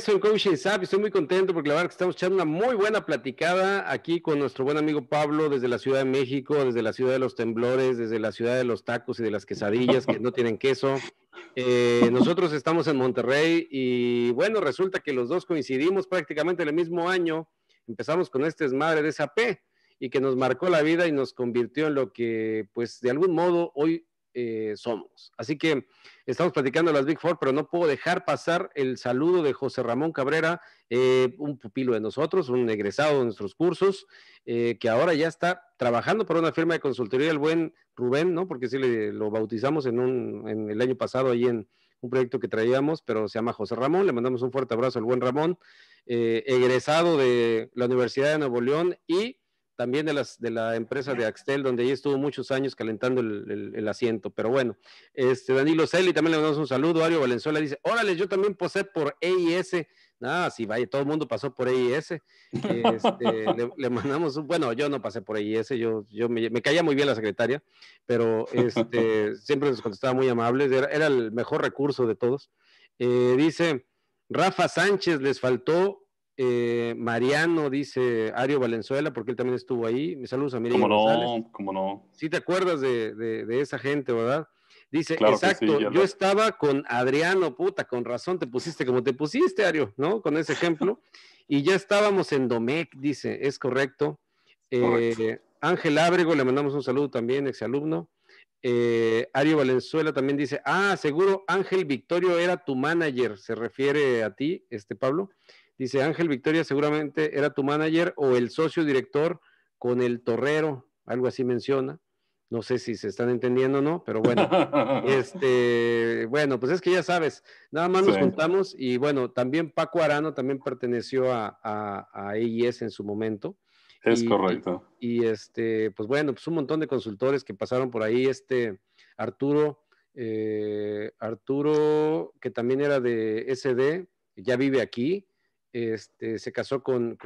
soy en Coaching Zap y estoy muy contento porque la verdad que estamos echando una muy buena platicada aquí con nuestro buen amigo Pablo desde la Ciudad de México, desde la Ciudad de los Temblores, desde la Ciudad de los Tacos y de las Quesadillas que no tienen queso. Eh, nosotros estamos en Monterrey y bueno, resulta que los dos coincidimos prácticamente en el mismo año. Empezamos con este madre de SAP y que nos marcó la vida y nos convirtió en lo que pues de algún modo hoy eh, somos. Así que estamos platicando las Big Four, pero no puedo dejar pasar el saludo de José Ramón Cabrera, eh, un pupilo de nosotros, un egresado de nuestros cursos, eh, que ahora ya está trabajando para una firma de consultoría, el buen Rubén, ¿no? Porque sí le, lo bautizamos en, un, en el año pasado ahí en un proyecto que traíamos, pero se llama José Ramón. Le mandamos un fuerte abrazo al buen Ramón, egresado de la Universidad de Nuevo León y también de, las, de la empresa de Axtel, donde ella estuvo muchos años calentando el, asiento. Pero bueno, este, Danilo Celi, también le mandamos un saludo. Ario Valenzuela dice, órale, yo también pasé por EIS. nada ah, sí, vaya, todo el mundo pasó por EIS. Este, le, mandamos un, bueno, yo no pasé por EIS, yo, yo me, caía muy bien la secretaria, pero este, siempre nos contestaba muy amables, era, el mejor recurso de todos. Eh, dice, Rafa Sánchez, les faltó eh, Mariano, dice Ario Valenzuela, porque él también estuvo ahí. Me saludos a Miriam. ¿Cómo no? ¿Cómo no? Sí, te acuerdas de, esa gente, ¿verdad? Dice, exacto, yo estaba con Adriano, puta, con razón te pusiste como te pusiste, Ario, ¿no? Con ese ejemplo. y ya estábamos en Domec, dice, es correcto. Eh, Ángel Ábrego, le mandamos un saludo también, exalumno. alumno eh, Ario Valenzuela también dice, ah, seguro Ángel Victorio era tu manager, se refiere a ti, este Pablo. Dice Ángel Victoria, seguramente era tu manager o el socio director con el torrero, algo así menciona. No sé si se están entendiendo o no, pero bueno. este, bueno, pues es que ya sabes, nada más nos contamos y bueno, también Paco Arano también perteneció a, a, a EIS en su momento. Es correcto. Y, este, pues bueno, pues un montón de consultores que pasaron por ahí, este Arturo, eh, Arturo, que también era de SD, ya vive aquí, este, se casó con,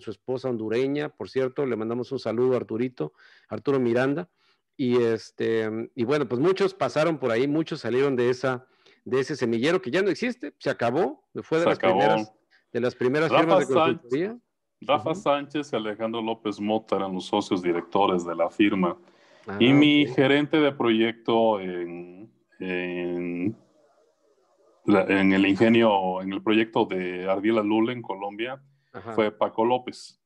su esposa hondureña, por cierto, le mandamos un saludo a Arturito, Arturo Miranda, y, este, mm, y bueno, pues muchos pasaron por ahí, muchos salieron de, esa, de ese semillero que ya no existe, se acabó, fue de, las, Primeras, de las primeras firmas de consultoría. Rafa Sánchez y Alejandro López Mota eran los socios directores de la firma, ah, y mi gerente de proyecto en en el ingenio, en el proyecto de Ardila Lula en Colombia, fue Paco López.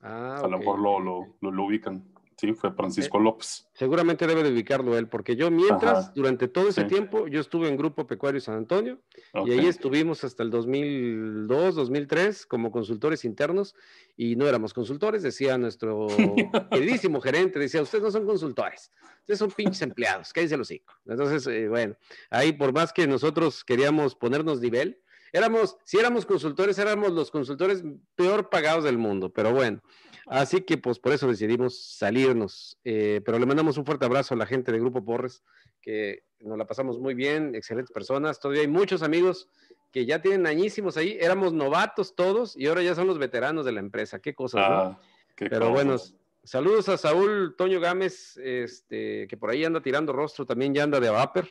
Ah, a lo mejor lo, lo, ubican. Sí, fue Francisco eh, López. Seguramente debe dedicarlo él, porque yo mientras, durante todo ese tiempo, yo estuve en Grupo Pecuario San Antonio y ahí estuvimos hasta el 2002, 2003 como consultores internos y no éramos consultores, decía nuestro queridísimo gerente, decía, ustedes no son consultores, ustedes son pinches empleados, cállense los hijos. Entonces, eh, bueno, ahí por más que nosotros queríamos ponernos nivel, éramos, si éramos consultores, éramos los consultores peor pagados del mundo, pero bueno. Así que pues por eso decidimos salirnos. Eh, pero le mandamos un fuerte abrazo a la gente del Grupo Porres, que nos la pasamos muy bien, excelentes personas. Todavía hay muchos amigos que ya tienen añísimos ahí. Éramos novatos todos y ahora ya son los veteranos de la empresa. Qué cosa! Ah, pero bueno, saludos a Saúl Toño Gámez, este, que por ahí anda tirando rostro, también ya anda de vapor.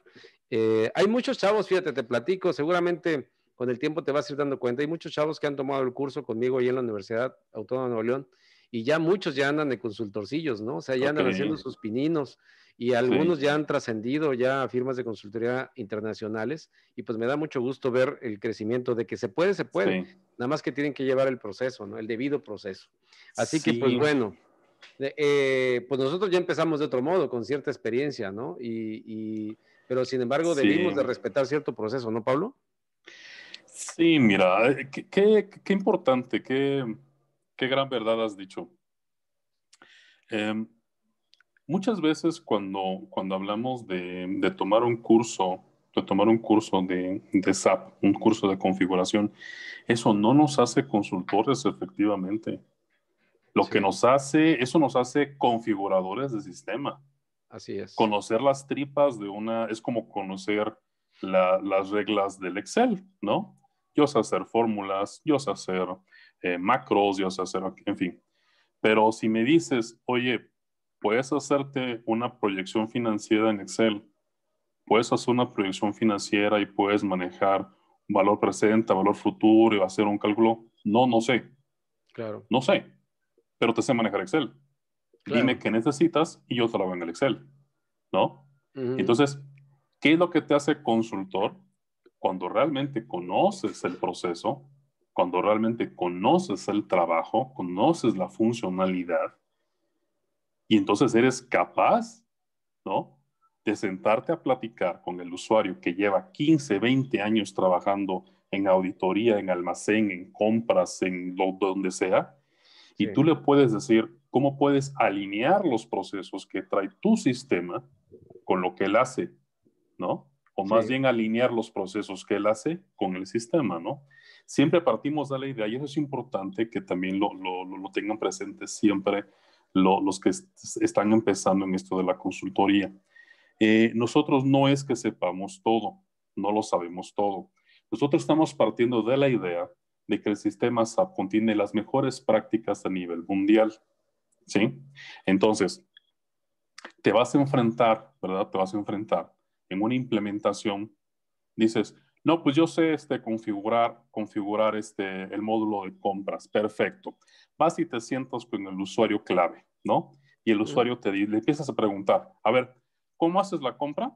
Eh, hay muchos chavos, fíjate, te platico, seguramente con el tiempo te vas a ir dando cuenta. Hay muchos chavos que han tomado el curso conmigo ahí en la Universidad Autónoma de Nuevo León y ya muchos ya andan de consultorcillos, ¿no? O sea, ya andan haciendo sus pininos y algunos ya han trascendido ya a firmas de consultoría internacionales y pues me da mucho gusto ver el crecimiento de que se puede, se puede, nada más que tienen que llevar el proceso, ¿no? El debido proceso. Así que pues bueno. Eh, pues nosotros ya empezamos de otro modo, con cierta experiencia, ¿no? Y, pero sin embargo debimos de respetar cierto proceso, ¿no, Pablo? Sí, mira, eh, qué importante, qué, qué gran verdad has dicho. Em, muchas veces cuando, cuando hablamos de, tomar un curso, de tomar un curso de, SAP, un curso de configuración, eso no nos hace consultores efectivamente. Lo que nos hace, eso nos hace configuradores de sistema. Así es. Conocer las tripas de una, es como conocer las reglas del Excel, ¿no? Yo sé hacer fórmulas, yo sé hacer eh, macros yo sé hacer, en fin. Pero si me dices, oye, puedes hacerte una proyección financiera en Excel, puedes hacer una proyección financiera y puedes manejar valor presente, valor futuro y hacer un cálculo, no, no sé. Claro. No sé, pero te sé manejar Excel. Dime qué necesitas y yo te lo hago en el Excel, ¿no? Entonces, ¿qué es lo que te hace consultor? Cuando realmente conoces el proceso, cuando realmente conoces el trabajo, conoces la funcionalidad, y entonces eres capaz, ¿no? De sentarte a platicar con el usuario que lleva 15, 20 años trabajando en auditoría, en almacén, en compras, en lo, donde sea, y tú le puedes decir cómo puedes alinear los procesos que trae tu sistema con lo que él hace, ¿no? O más bien alinear los procesos que él hace con el sistema, ¿no? siempre partimos de la idea, y eso es importante que también lo, tengan presente siempre los que están empezando en esto de la consultoría. Eh, nosotros no es que sepamos todo, no lo sabemos todo. Nosotros estamos partiendo de la idea de que el sistema SAP contiene las mejores prácticas a nivel mundial. ¿Sí? Entonces, te vas a enfrentar, ¿verdad? Te vas a enfrentar en una implementación. Dices, no, pues yo sé este, configurar, configurar este, el módulo de compras. Perfecto. Vas y te sientas con el usuario clave, ¿no? Y el usuario te le empiezas a preguntar, a ver, ¿cómo haces la compra?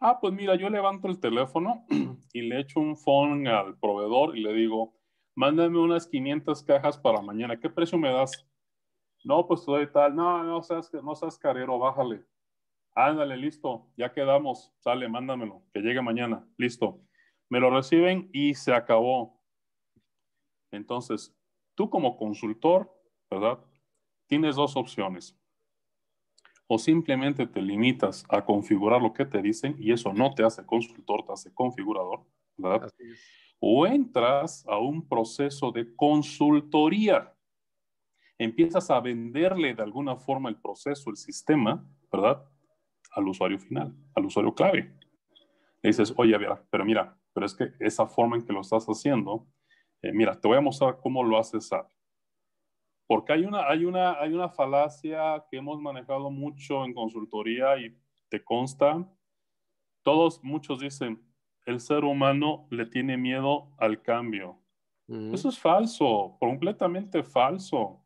Ah, pues mira, yo levanto el teléfono y le echo un phone al proveedor y le digo, mándame unas 500 cajas para mañana. ¿Qué precio me das? No, pues todo y tal. No, no seas, no seas carero, bájale. Ándale, listo, ya quedamos, sale, mándamelo, que llegue mañana, listo. Me lo reciben y se acabó. Entonces, tú como consultor, ¿verdad? Tienes dos opciones. O simplemente te limitas a configurar lo que te dicen y eso no te hace consultor, te hace configurador, ¿verdad? O entras a un proceso de consultoría. Empiezas a venderle de alguna forma el proceso, el sistema, ¿verdad? al usuario final, al usuario clave. Le dices, oye, pero mira, pero es que esa forma en que lo estás haciendo, eh, mira, te voy a mostrar cómo lo haces. Porque hay una, hay, una, hay una falacia que hemos manejado mucho en consultoría y te consta. Todos, muchos dicen, el ser humano le tiene miedo al cambio. Eso es falso, completamente falso.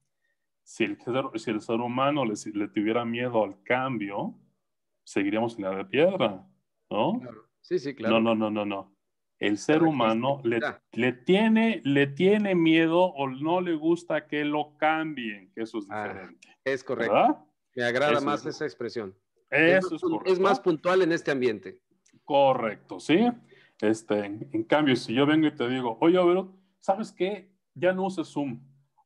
Si el, si el ser humano le tuviera miedo al cambio, seguiríamos en la de piedra, ¿no? Sí, sí, claro. No, no, no, no, no. El ser humano le, tiene, le tiene miedo o no le gusta que lo cambien, que eso es ah, diferente. es correcto. Me agrada más esa expresión. Eso es, correcto. es más puntual en este ambiente. Correcto, sí. Este, en, cambio, si yo vengo y te digo, oye, Overo, ¿sabes qué? Ya no uses Zoom.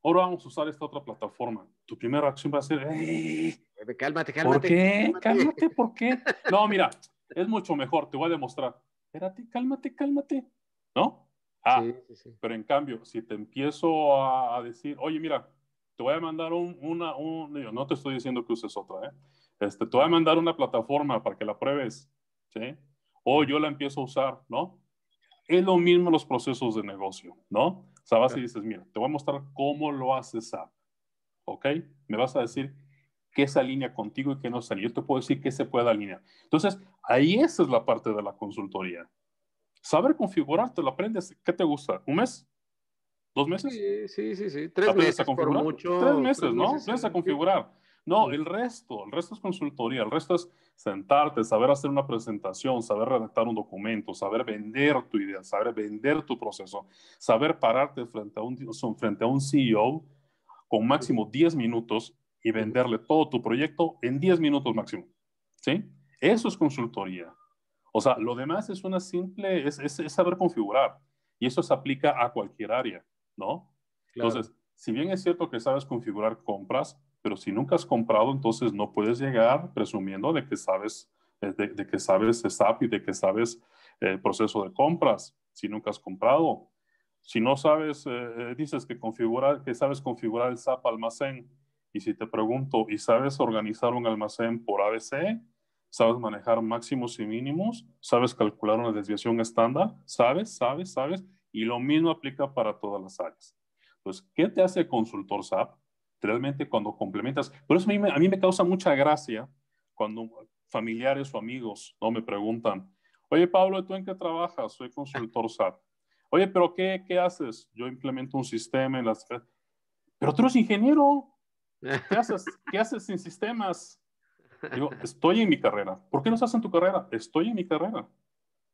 Ahora vamos a usar esta otra plataforma. Tu primera acción va a ser, Cálmate, cálmate. ¿Por qué? Cálmate. ¿por qué? No, mira, es mucho mejor, te voy a demostrar. Espérate, cálmate, cálmate. ¿No? Ah, sí, sí, pero en cambio, si te empiezo a, decir, oye, mira, te voy a mandar una, un, no te estoy diciendo que uses otra, ¿eh? Este, te voy a mandar una plataforma para que la pruebes, ¿sí? O yo la empiezo a usar, ¿no? Es lo mismo los procesos de negocio, ¿no? O y dices, mira, te voy a mostrar cómo lo haces SAP, ¿ok? Me vas a decir que se alinea contigo y que no se alinea. Yo te puedo decir que se puede alinear. Entonces, ahí esa es la parte de la consultoría. Saber configurarte, lo aprendes. ¿Qué te gusta? ¿Un mes? ¿Dos meses? Sí, sí, sí. Tres, meses, a configurar? Mucho, tres meses. ¿no? meses, Tres a configurar. No, el resto, el resto es consultoría, el resto es sentarte, saber hacer una presentación, saber redactar un documento, saber vender tu idea, saber vender tu proceso, saber pararte frente a un, frente a un CEO con máximo 10 minutos y venderle todo tu proyecto en 10 minutos máximo. ¿Sí? Eso es consultoría. O sea, lo demás es una simple, es, saber configurar. Y eso se aplica a cualquier área, ¿no? Entonces, si bien es cierto que sabes configurar compras, pero si nunca has comprado, entonces no puedes llegar presumiendo de que sabes, eh, de, que sabes SAP y de que sabes eh, el proceso de compras, si nunca has comprado. Si no sabes, eh, dices que, configura, que sabes configurar el SAP almacén, y si te pregunto, ¿y sabes organizar un almacén por ABC? ¿Sabes manejar máximos y mínimos? ¿Sabes calcular una desviación estándar? ¿Sabes? ¿Sabes? ¿Sabes? Y lo mismo aplica para todas las áreas. Entonces, ¿qué te hace el consultor SAP? Realmente cuando complementas. Por eso a mí, me causa mucha gracia cuando familiares o amigos no me preguntan, oye Pablo, ¿tú en qué trabajas? Soy consultor SAP. Oye, pero ¿qué, qué haces? Yo implemento un sistema en las... Pero tú eres ingeniero, ¿Qué haces? ¿Qué haces sin sistemas? Digo, estoy en mi carrera. ¿Por qué no estás en tu carrera? Estoy en mi carrera.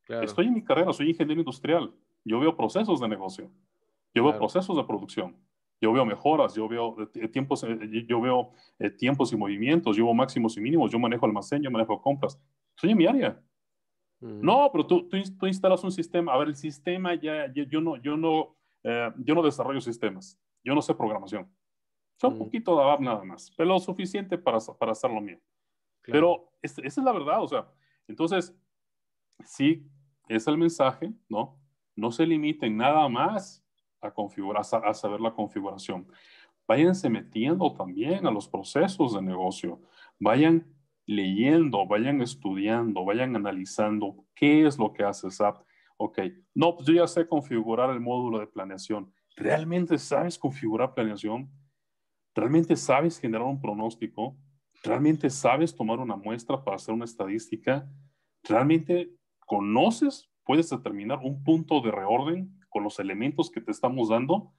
Estoy en mi carrera, soy ingeniero industrial. Yo veo procesos de negocio. Yo veo procesos de producción. Yo veo mejoras, yo veo eh, eh, tiempos, eh, yo veo tiempos y movimientos, yo veo máximos y mínimos, yo manejo almacén, yo manejo compras. Soy en mi área. Mm. No, pero tú, tú, instalas un sistema. A ver, el sistema ya, ya yo no, yo no, yo no desarrollo sistemas. Yo no sé programación un mm. poquito de nada más, pero lo suficiente para, para hacerlo mío. Pero esa es la verdad, o sea, entonces, sí, es el mensaje, ¿no? No se limiten nada más a, configurar, a, saber la configuración. Váyanse metiendo también a los procesos de negocio. Vayan leyendo, vayan estudiando, vayan analizando qué es lo que hace SAP. Ok, no, pues yo ya sé configurar el módulo de planeación. ¿Realmente sabes configurar planeación? ¿Realmente sabes generar un pronóstico? ¿Realmente sabes tomar una muestra para hacer una estadística? ¿Realmente conoces, puedes determinar un punto de reorden con los elementos que te estamos dando?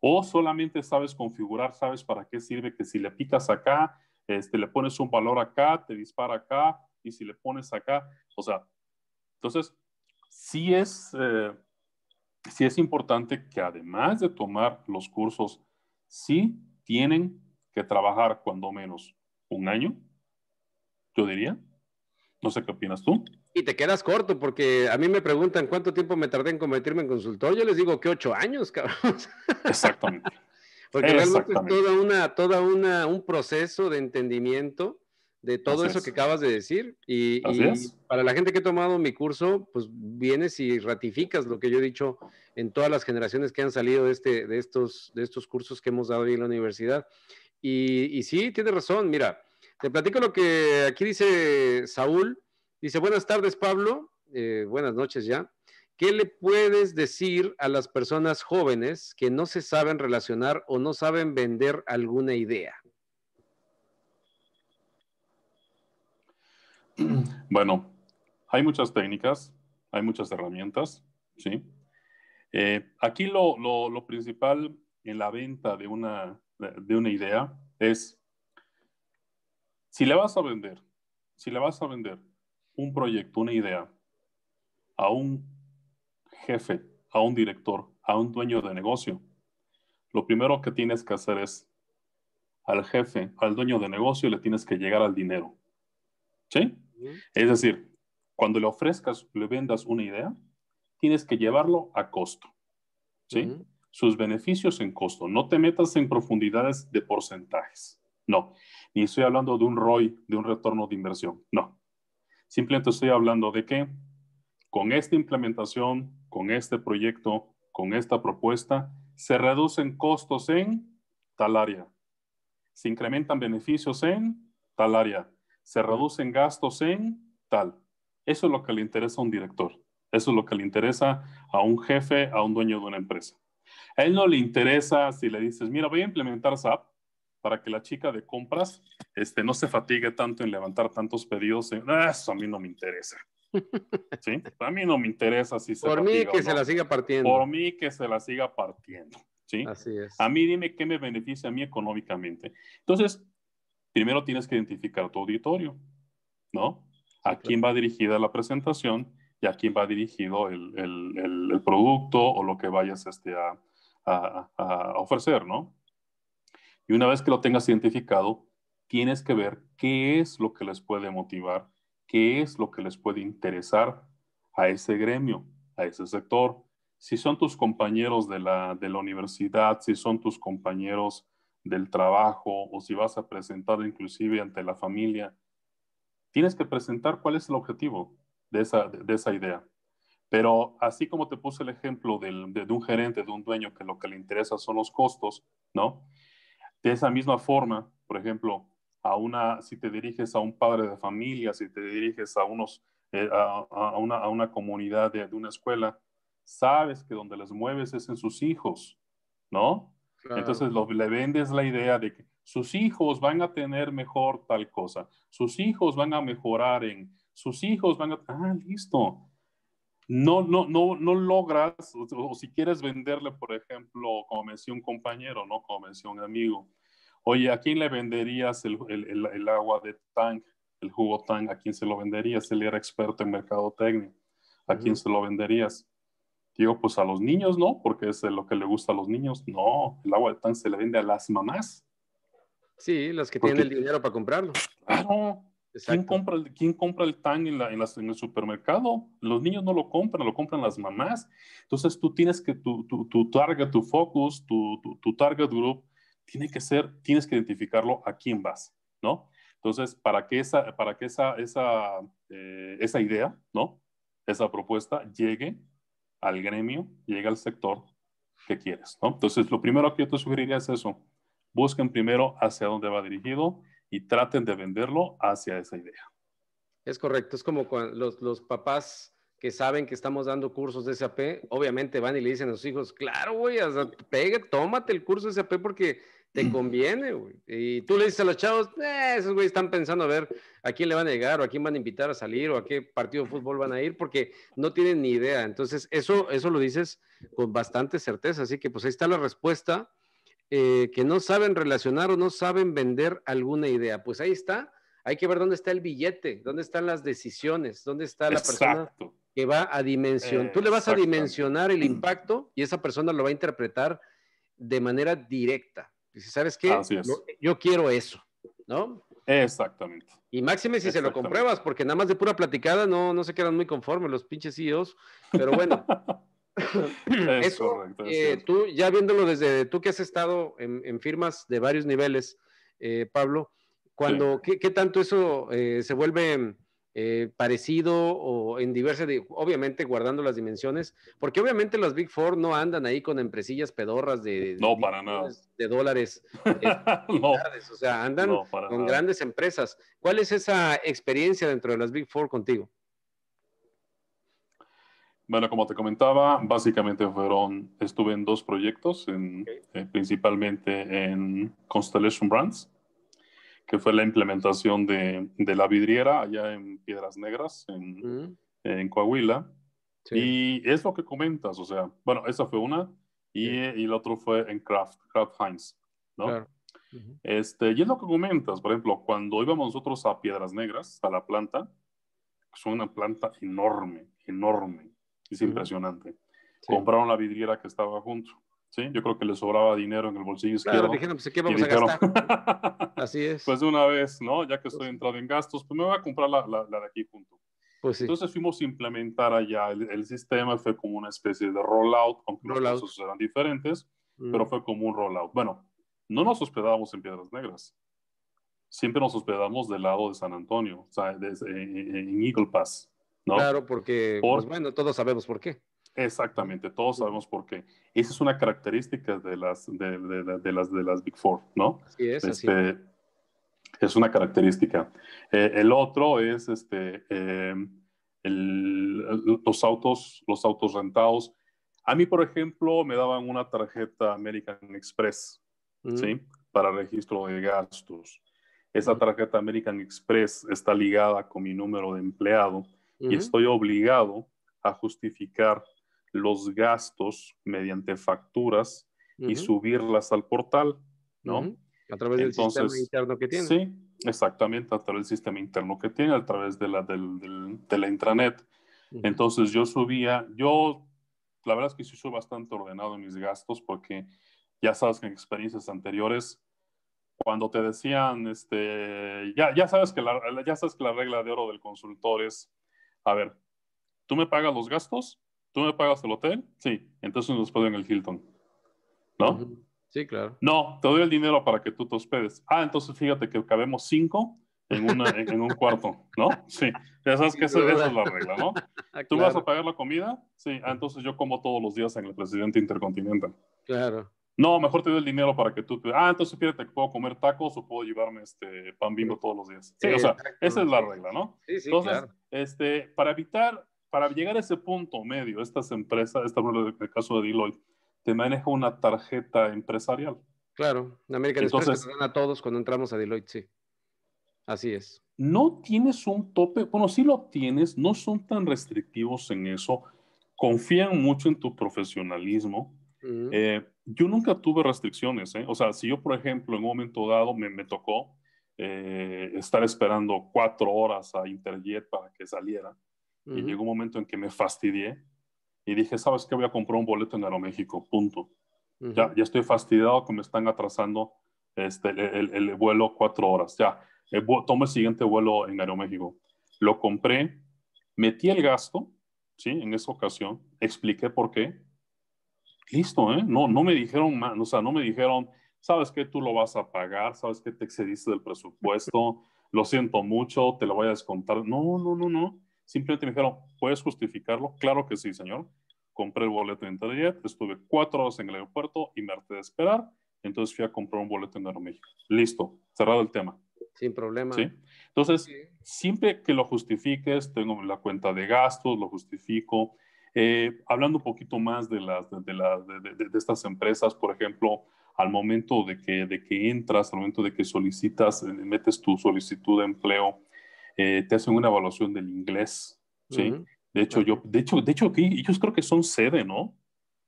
¿O solamente sabes configurar, sabes para qué sirve que si le picas acá, este, le pones un valor acá, te dispara acá, y si le pones acá, o sea, entonces, sí es, eh, sí es importante que además de tomar los cursos, sí tienen que trabajar cuando menos un año, yo diría. No sé qué opinas tú. Y te quedas corto porque a mí me preguntan cuánto tiempo me tardé en convertirme en consultor. Yo les digo que ocho años, cabrón. Exactamente. porque es todo toda un proceso de entendimiento de todo eso que acabas de decir. Y, para la gente que ha tomado mi curso, pues vienes y ratificas lo que yo he dicho en todas las generaciones que han salido de, este, de, estos, de estos cursos que hemos dado en la universidad. Y, sí, tiene razón. Mira, te platico lo que aquí dice Saúl. Dice, buenas tardes, Pablo. Eh, buenas noches ya. ¿Qué le puedes decir a las personas jóvenes que no se saben relacionar o no saben vender alguna idea? Bueno, hay muchas técnicas, hay muchas herramientas, ¿sí? Eh, aquí lo, principal en la venta de una, de una idea es, si le vas a vender, si le vas a vender un proyecto, una idea, a un jefe, a un director, a un dueño de negocio, lo primero que tienes que hacer es al jefe, al dueño de negocio, le tienes que llegar al dinero. ¿Sí? Es decir, cuando le ofrezcas, le vendas una idea, tienes que llevarlo a costo. ¿sí? Sus beneficios en costo. No te metas en profundidades de porcentajes. No. Ni estoy hablando de un ROI, de un retorno de inversión. No. Simplemente estoy hablando de que con esta implementación, con este proyecto, con esta propuesta, se reducen costos en tal área. Se incrementan beneficios en tal área se reducen gastos en tal. Eso es lo que le interesa a un director. Eso es lo que le interesa a un jefe, a un dueño de una empresa. A él no le interesa si le dices, mira, voy a implementar SAP para que la chica de compras este, no se fatigue tanto en levantar tantos pedidos. Eso a mí no me interesa. A mí no me interesa si se Por mí que se la siga partiendo. Por mí que se la siga partiendo. ¿Sí? Así es. A mí dime qué me beneficia a mí económicamente. Entonces, primero tienes que identificar tu auditorio, ¿no? A quién va dirigida la presentación y a quién va dirigido el, el, producto o lo que vayas este, a, a, a, ofrecer, ¿no? Y una vez que lo tengas identificado, tienes que ver qué es lo que les puede motivar, qué es lo que les puede interesar a ese gremio, a ese sector. Si son tus compañeros de la, de la universidad, si son tus compañeros del trabajo o si vas a presentar inclusive ante la familia, tienes que presentar cuál es el objetivo de esa, de esa idea. Pero así como te puse el ejemplo de, un gerente, de un dueño que lo que le interesa son los costos, ¿no? De esa misma forma, por ejemplo, a una, si te diriges a un padre de familia, si te diriges a, unos, eh, una, comunidad de, de una escuela, sabes que donde les mueves es en sus hijos, ¿no? Entonces le vendes la idea de que sus hijos van a tener mejor tal cosa, sus hijos van a mejorar en, sus hijos van a, ah, listo. No, no, no, no logras, o, si quieres venderle, por ejemplo, como mencionó un compañero, ¿no? Como mencionó un amigo, oye, ¿a quién le venderías el, el, el, agua de tank, el jugo tank? ¿A quién se lo venderías? Él era experto en técnico. ¿A quién se lo venderías? Digo, pues a los niños no, porque es lo que le gusta a los niños. No, el agua de tan se le vende a las mamás. Sí, las que tienen el dinero para comprarlo. Claro. ¿Quién compra, ¿Quién compra, el tan en, el supermercado? Los niños no lo compran, lo compran las mamás. Entonces tú tienes que, tu, tu target, tu focus, tu, tu, target group, tiene que ser, tienes que identificarlo a quién vas, ¿no? Entonces, para que esa, para que esa, esa, eh, esa idea, ¿no? Esa propuesta llegue al gremio, llega al sector que quieres, ¿no? Entonces, lo primero que yo te sugeriría es eso. Busquen primero hacia dónde va dirigido y traten de venderlo hacia esa idea. Es correcto, es como cuando los, los papás que saben que estamos dando cursos de SAP, obviamente van y le dicen a sus hijos, claro, güey, o sea, tómate el curso de SAP porque te mm. conviene, güey. Y tú le dices a los chavos, eh, esos güeyes están pensando a ver a quién le van a llegar o a quién van a invitar a salir o a qué partido de fútbol van a ir porque no tienen ni idea. Entonces, eso, eso lo dices con bastante certeza. Así que, pues ahí está la respuesta, eh, que no saben relacionar o no saben vender alguna idea. Pues ahí está. Hay que ver dónde está el billete, dónde están las decisiones, dónde está la persona que va a dimensionar. tú le vas a dimensionar el impacto y esa persona lo va a interpretar de manera directa si ¿sabes qué? yo quiero eso, ¿no? Exactamente. Y máxime si se lo compruebas, porque nada más de pura platicada no, no se quedan muy conformes los pinches CEOs, pero bueno. eso, eh, tú ya viéndolo desde tú que has estado en, firmas de varios niveles, eh, Pablo, cuando, ¿qué, tanto eso eh, se vuelve eh, parecido o en diversas, obviamente guardando las dimensiones, porque obviamente las Big Four no andan ahí con empresillas pedorras de, para nada. dólares, este, o sea, andan con grandes empresas. ¿Cuál es esa experiencia dentro de las Big Four contigo? Bueno, como te comentaba, básicamente fueron, estuve en dos proyectos, eh, principalmente en Constellation Brands, que fue la implementación de, de, la vidriera allá en Piedras Negras, en, mm. Coahuila. Y es lo que comentas, o sea, bueno, esa fue una y, y la otra fue en Kraft, Heinz, ¿no? este, y es lo que comentas, por ejemplo, cuando íbamos nosotros a Piedras Negras, a la planta, es una planta enorme, enorme, es impresionante. Compraron la vidriera que estaba junto. Sí, yo creo que le sobraba dinero en el bolsillo izquierdo. Pues, ¿qué vamos a gastar? Así es. Pues de una vez, ¿no? Ya que estoy pues entrado en gastos, pues me voy a comprar la, la, de aquí junto. Pues sí. Entonces fuimos a implementar allá el, sistema, fue como una especie de rollout, aunque los procesos eran diferentes, mm. pero fue como un rollout. Bueno, no nos hospedábamos en Piedras Negras. Siempre nos hospedamos del lado de San Antonio, o sea, en, Eagle Pass, ¿no? Claro, porque, pues bueno, todos sabemos por qué. Exactamente, todos sabemos por qué. Esa es una característica de las de, las, de las Big Four, ¿no? Sí, es, así este, es. Es una característica. Eh, el otro es este, eh, los, autos, los autos rentados. A mí, por ejemplo, me daban una tarjeta American Express, mm. ¿sí? Para registro de gastos. Esa mm. tarjeta American Express está ligada con mi número de empleado y estoy obligado a justificar los gastos mediante facturas y subirlas al portal, ¿no? A través del sistema interno que tiene. Sí, exactamente, a través del sistema interno que tiene, a través de la, del, de la intranet. Entonces yo subía, yo la verdad es que sí soy bastante ordenado en mis gastos porque ya sabes que en experiencias anteriores, cuando te decían, este, ya, ya, sabes que la, ya sabes que la regla de oro del consultor es, a ver, tú me pagas los gastos, tú me pagas el hotel, sí, entonces nos en el Hilton, ¿no? Sí, claro. No, te doy el dinero para que tú te hospedes. Ah, entonces fíjate que cabemos cinco en, una, en un cuarto, ¿no? Sí, ya sabes que esa, es la regla, ¿no? Ah, ah, ¿Tú vas a pagar la comida? Sí, ah, entonces yo como todos los días en el presidente intercontinental. Claro. No, mejor te doy el dinero para que tú. Ah, entonces fíjate que puedo comer tacos o puedo llevarme este pan bimbo todos los días. Sí, o sea, esa es la regla, ¿no? Sí, entonces, este, para evitar, para llegar a ese punto medio, estas empresas, esta, en el caso de Deloitte, te maneja una tarjeta empresarial. Claro, en América Entonces, se dan a todos cuando entramos a Deloitte, sí. Así es. No tienes un tope, bueno, sí lo tienes, no son tan restrictivos en eso, confían mucho en tu profesionalismo. Eh, yo nunca tuve restricciones, ¿eh? o sea, si yo, por ejemplo, en un momento dado me, me tocó eh, estar esperando cuatro horas a Interjet para que saliera, y llegó un momento en que me fastidié, y dije, ¿sabes qué? Voy a comprar un boleto en Aeroméxico, punto. ya, ya estoy fastidiado que me están atrasando este, el, vuelo cuatro horas. Ya, tomo el siguiente vuelo en Aeroméxico. Lo compré, metí el gasto, ¿sí? En esa ocasión, expliqué por qué. Listo, ¿eh? No, no me dijeron, más, o sea, no me dijeron, sabes qué? tú lo vas a pagar, sabes qué? te excediste del presupuesto, lo siento mucho, te lo voy a descontar. No, no, no, no. Simplemente me dijeron, ¿puedes justificarlo? Claro que sí, señor. Compré el boleto en internet, estuve cuatro horas en el aeropuerto y me harté de esperar. Entonces fui a comprar un boleto en Aeroméxico. Listo, cerrado el tema. Sin problema. ¿Sí? Entonces, siempre que lo justifiques, tengo la cuenta de gastos, lo justifico. Eh, hablando un poquito más de, estas empresas, por ejemplo, al momento de que, de que entras, al momento de que solicitas, eh, metes tu solicitud de empleo, eh, te hacen una evaluación del inglés, ¿sí? De hecho, yo, de hecho, de hecho, aquí, ellos creo que son sede, ¿no?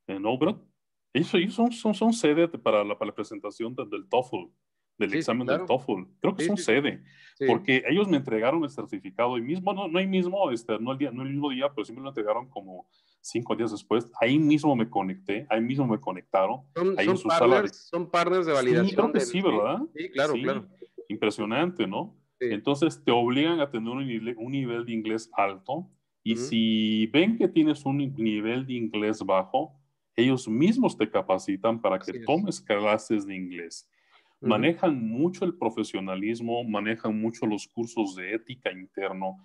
En Obrad. Ellos, ellos son, son, son, sede para la, para la presentación del, TOEFL, del examen del TOEFL. Creo que son sede, porque ellos me entregaron el certificado y mismo, no, no ahí mismo, este, no, el día, no el mismo día, pero sí me lo entregaron como cinco días después. Ahí mismo me conecté, ahí mismo me conectaron. Son, ahí partners, de... son de validación. Sí, creo que sí, ¿verdad? Sí, claro, claro. Impresionante, ¿no? Entonces te obligan a tener un, nivel de inglés alto y si ven que tienes un nivel de inglés bajo, ellos mismos te capacitan para que tomes clases de inglés. Manejan mucho el profesionalismo, manejan mucho los cursos de ética interno.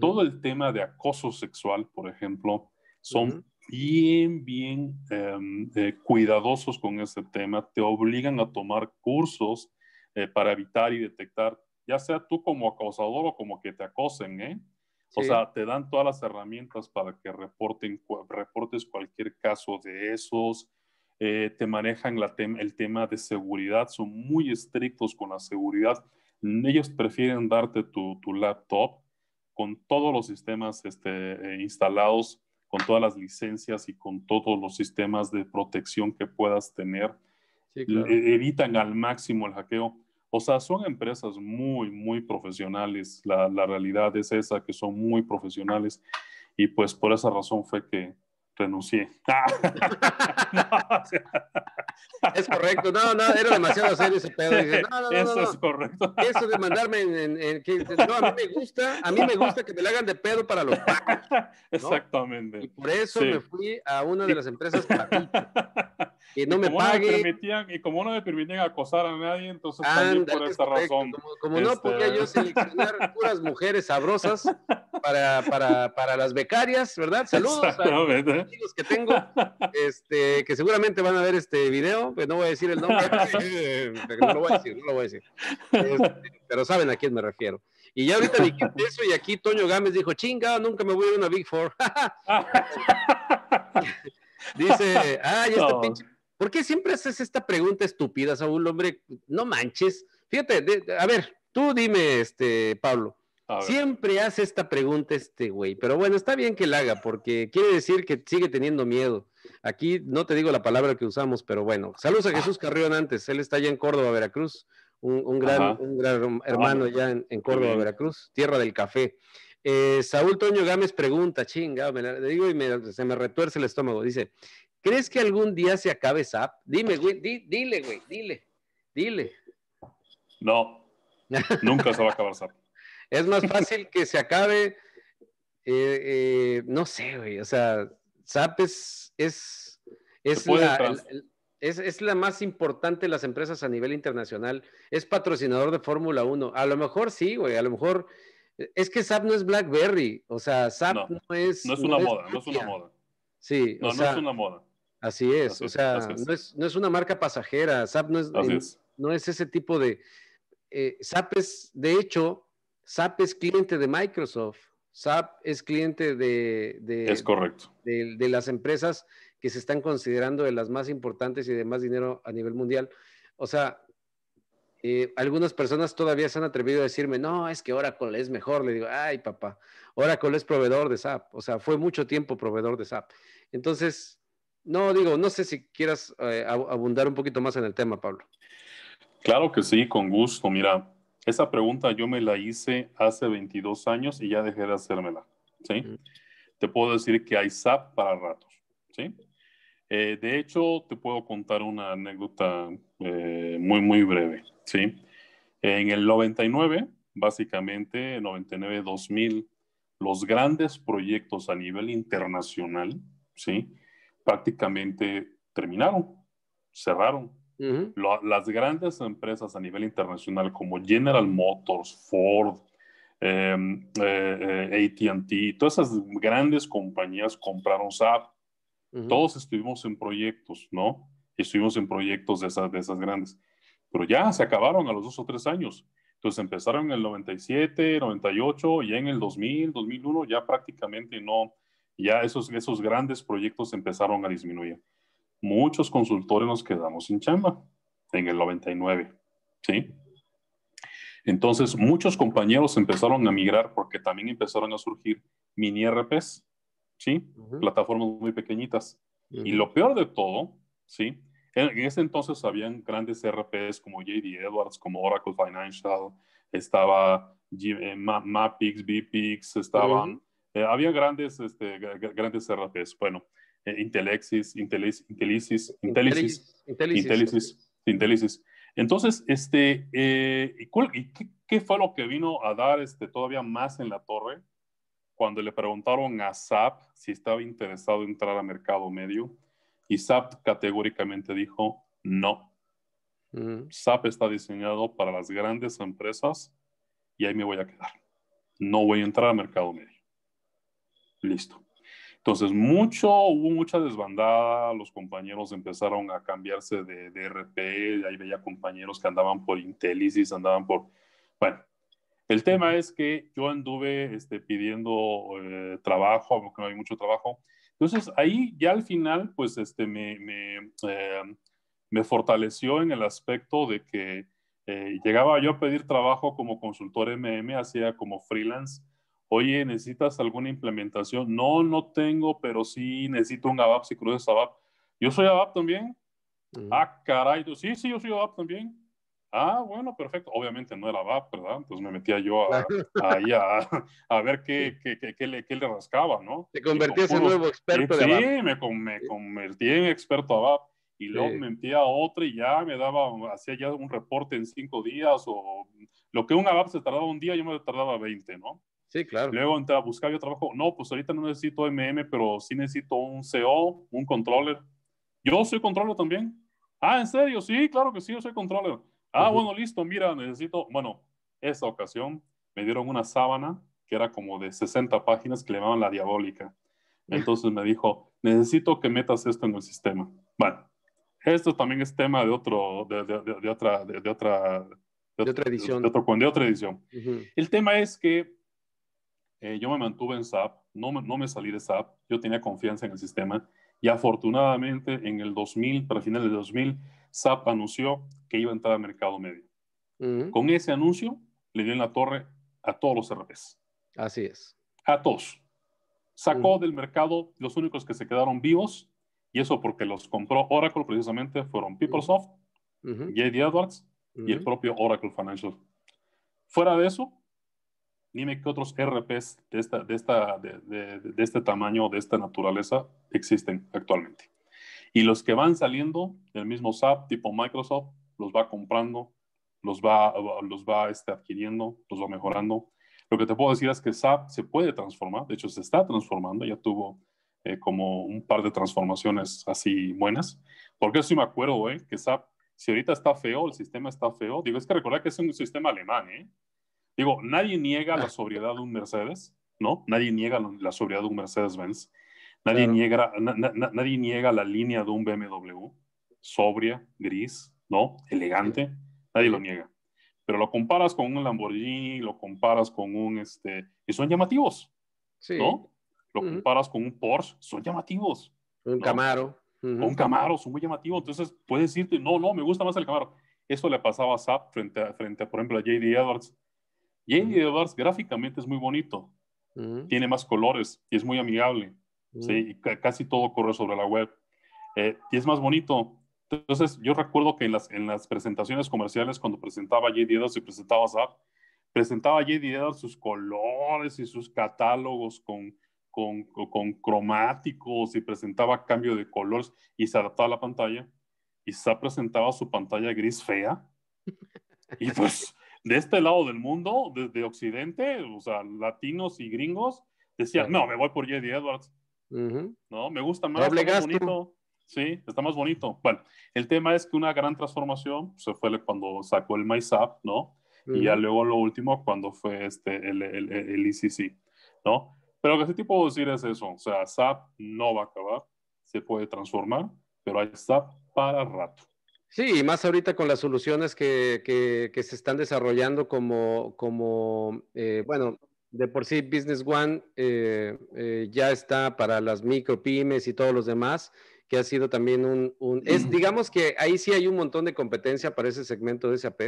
Todo el tema de acoso sexual, por ejemplo, son bien, bien em, eh, cuidadosos con ese tema. Te obligan a tomar cursos eh, para evitar y detectar ya sea tú como acosador o como que te acosen, ¿eh? O sea, te dan todas las herramientas para que reporten, reportes cualquier caso de esos. Eh, te manejan el tema de seguridad, son muy estrictos con la seguridad. Ellos prefieren darte tu, laptop con todos los sistemas este, eh, instalados, con todas las licencias y con todos los sistemas de protección que puedas tener. E-, evitan al máximo el hackeo. O sea, son empresas muy, muy profesionales. La, realidad es esa, que son muy profesionales. Y pues por esa razón fue que renuncié. Es correcto. No, no, era demasiado serio ese pedo. Eso es correcto. Eso de mandarme en, en, que, No, a mí me gusta, a mí me gusta que me la hagan de pedo para los pacos. Exactamente. Y por eso me fui a una de las empresas para que no me paguen y como no me permitían acosar a nadie, entonces también por esta razón. Como, como no este, podía yo seleccionar puras mujeres sabrosas para, para, para las becarias, ¿verdad? Saludos a los amigos que tengo, este, que seguramente van a ver este video, pero no voy a decir el nombre, eh, no lo voy a decir, no lo voy a decir. Este, pero saben a quién me refiero. Y ya ahorita dijiste eso y aquí Toño Gámez dijo, chinga, nunca me voy a ir una Big Four. Dice, ay, este pinche ¿Por qué siempre haces esta pregunta estúpida, Saúl? Hombre, no manches. Fíjate, a ver, tú dime, este, Pablo. Siempre hace esta pregunta este güey, pero bueno, está bien que la haga porque quiere decir que sigue teniendo miedo. Aquí no te digo la palabra que usamos, pero bueno. Saludos a Jesús Carrión antes, él está allá en Córdoba, Veracruz, un, gran, gran, hermano ya en, Córdoba, Veracruz, tierra del café. Eh, Saúl Toño Gámez pregunta, chinga, me digo y se me retuerce el estómago. Dice, ¿Crees que algún día se acabe SAP? Dime, güey, dile, güey, dile, dile. No, nunca se va a acabar SAP. es más fácil que se acabe, eh, eh, no sé, güey, o sea, SAP es, es, la, más importante de las empresas a nivel internacional. Es patrocinador de Fórmula 1. A lo mejor sí, güey, a lo mejor... Es que SAP no es BlackBerry, o sea, SAP no, es... No es una moda, no es una moda. Sí, no es una moda. Así es, o sea, no, es, una marca pasajera, SAP no eh, es, no es ese tipo de... SAP eh, es, de hecho, SAP es cliente de Microsoft, SAP es cliente de... es correcto. De, las empresas que se están considerando de las más importantes y de más dinero a nivel mundial. O sea, eh, algunas personas todavía se han atrevido a decirme, no, es que Oracle es mejor. Le digo, ay papá, Oracle es proveedor de SAP, o sea, fue mucho tiempo proveedor de SAP. Entonces, no, digo, no sé si quieras eh, abundar un poquito más en el tema, Pablo. Claro que sí, con gusto. Mira, esa pregunta yo me la hice hace 22 años y ya dejé de hacérmela. ¿sí? Te puedo decir que hay SAP para ratos. ¿sí? Eh, de hecho, te puedo contar una anécdota eh, muy, muy breve. ¿sí? En el 99, básicamente, 99-2000, los grandes proyectos a nivel internacional, ¿sí? prácticamente terminaron, cerraron. las grandes empresas a nivel internacional como General Motors, Ford, em, eh, eh, ATT, todas esas grandes compañías compraron SAP. Todos estuvimos en proyectos, ¿no? Estuvimos en proyectos de esas, de esas grandes. Pero ya se acabaron a los dos o tres años. Entonces empezaron en el 97, 98, y en el 2000, 2001 ya prácticamente no, ya esos, esos grandes proyectos empezaron a disminuir. Muchos consultores nos quedamos sin chamba en el 99, ¿sí? Entonces, muchos compañeros empezaron a migrar porque también empezaron a surgir mini RPs, ¿sí? Plataformas muy pequeñitas. Y lo peor de todo, ¿sí? En, ese entonces habían grandes RPs como JD Edwards, como Oracle Financial, estaba eh, Mapix, BPix, estaban eh, había grandes, este, grandes RPs, bueno, eh, Intelexis, Intelis, Intelisis, Intelisis, Intelisis, Entonces, este, eh, qué, fue lo que vino a dar este, todavía más en la torre cuando le preguntaron a SAP si estaba interesado en entrar a mercado medio? Y SAP categóricamente dijo, no. SAP mm. está diseñado para las grandes empresas y ahí me voy a quedar. No voy a entrar a mercado medio. Listo. Entonces, mucho, hubo mucha desbandada, los compañeros empezaron a cambiarse de, de ahí veía compañeros que andaban por Intelisys, andaban por... Bueno, el tema es que yo anduve este, pidiendo eh, trabajo, porque no hay mucho trabajo. Entonces, ahí ya al final, pues, este, me, eh, fortaleció en el aspecto de que eh, llegaba yo a pedir trabajo como consultor MM, hacía como freelance, oye, ¿necesitas alguna implementación? No, no tengo, pero sí necesito un ABAP si cruzas ABAP. Yo soy ABAP también. Ah, caray, sí, sí, yo soy ABAP también. Ah, bueno, perfecto. Obviamente no era ABAP, ¿verdad? Entonces me metía yo a, ahí a, ver qué, qué, le, rascaba, ¿no? Te convertías en nuevo experto de ABAP. Sí, me, convertí en experto ABAP y luego me metía a otro y ya me daba, hacía ya un reporte en cinco días o lo que un ABAP se tardaba un día, yo me tardaba veinte, ¿no? Sí, claro. Luego entré a buscar yo trabajo. No, pues ahorita no necesito MM, pero sí necesito un CO, un controller. Yo soy controller también. Ah, ¿en serio? Sí, claro que sí, yo soy controller. Ah, bueno, listo, mira, necesito. Bueno, esta ocasión me dieron una sábana que era como de 60 páginas que le llamaban la diabólica. Entonces me dijo, necesito que metas esto en el sistema. Bueno, esto también es tema de otro, de, de, de, otra, de, otra, de, edición. De, otro, de otra edición. El tema es que eh, yo me mantuve en SAP, no, no me salí de SAP, yo tenía confianza en el sistema y afortunadamente en el 2000, para finales de 2000, SAP anunció que iba a entrar al mercado medio. Con ese anuncio le dio en la torre a todos los RPs. Así es. A todos. Sacó del mercado los únicos que se quedaron vivos y eso porque los compró Oracle precisamente fueron PeopleSoft, JD Edwards y el propio Oracle Financial. Fuera de eso, dime qué otros RPs de, esta, de, esta, de, de, este tamaño, de esta naturaleza, existen actualmente. Y los que van saliendo del mismo SAP, tipo Microsoft, los va comprando, los va, los va este, adquiriendo, los va mejorando. Lo que te puedo decir es que SAP se puede transformar, de hecho se está transformando, ya tuvo eh, como un par de transformaciones así buenas. Porque si sí me acuerdo, eh, que SAP, si ahorita está feo, el sistema está feo, digo, es que recordar que es un sistema alemán, ¿eh? Digo, nadie niega la ah. sobriedad de un Mercedes, ¿no? Nadie niega la sobriedad de un Mercedes-Benz. Nadie, niega, nadie niega la línea de un BMW, sobria, gris, ¿no? Elegante. Nadie lo niega. Pero lo comparas con un Lamborghini, lo comparas con un, este, y son llamativos, sí. ¿no? Lo comparas con un Porsche, son llamativos. Un Camaro. Un Camaro, son muy llamativos. Entonces puedes decirte, no, no, me gusta más el Camaro. Eso le pasaba a Saab frente frente a, por ejemplo, a J.D. Edwards y Edwards gráficamente es muy bonito, tiene más colores y es muy amigable, casi todo corre sobre la web. Eh, y es más bonito. Entonces, yo recuerdo que en las, presentaciones comerciales, cuando presentaba JD Edwards y presentaba Zap, presentaba JD Edwards sus colores y sus catálogos con, con, cromáticos y presentaba cambio de colores y se adaptaba a la pantalla. Y Zap presentaba su pantalla gris fea. Y pues de este lado del mundo, desde Occidente, o sea, latinos y gringos, decían, no, me voy por J.D. Edwards. No, me gusta más, está más bonito. Sí, está más bonito. Bueno, el tema es que una gran transformación pues, se fue cuando sacó el MySap, ¿no? Y ya luego lo último cuando fue este, el, el, ICC, e ¿no? Pero lo que sí puedo decir es eso, o sea, SAP no va a acabar, se puede transformar, pero hay SAP para rato. Sí, más ahorita con las soluciones que, se están desarrollando como, como eh, bueno, de por sí Business One eh, eh, ya está para las micro pymes y todos los demás, que ha sido también un, un, es, digamos que ahí sí hay un montón de competencia para ese segmento de SAP,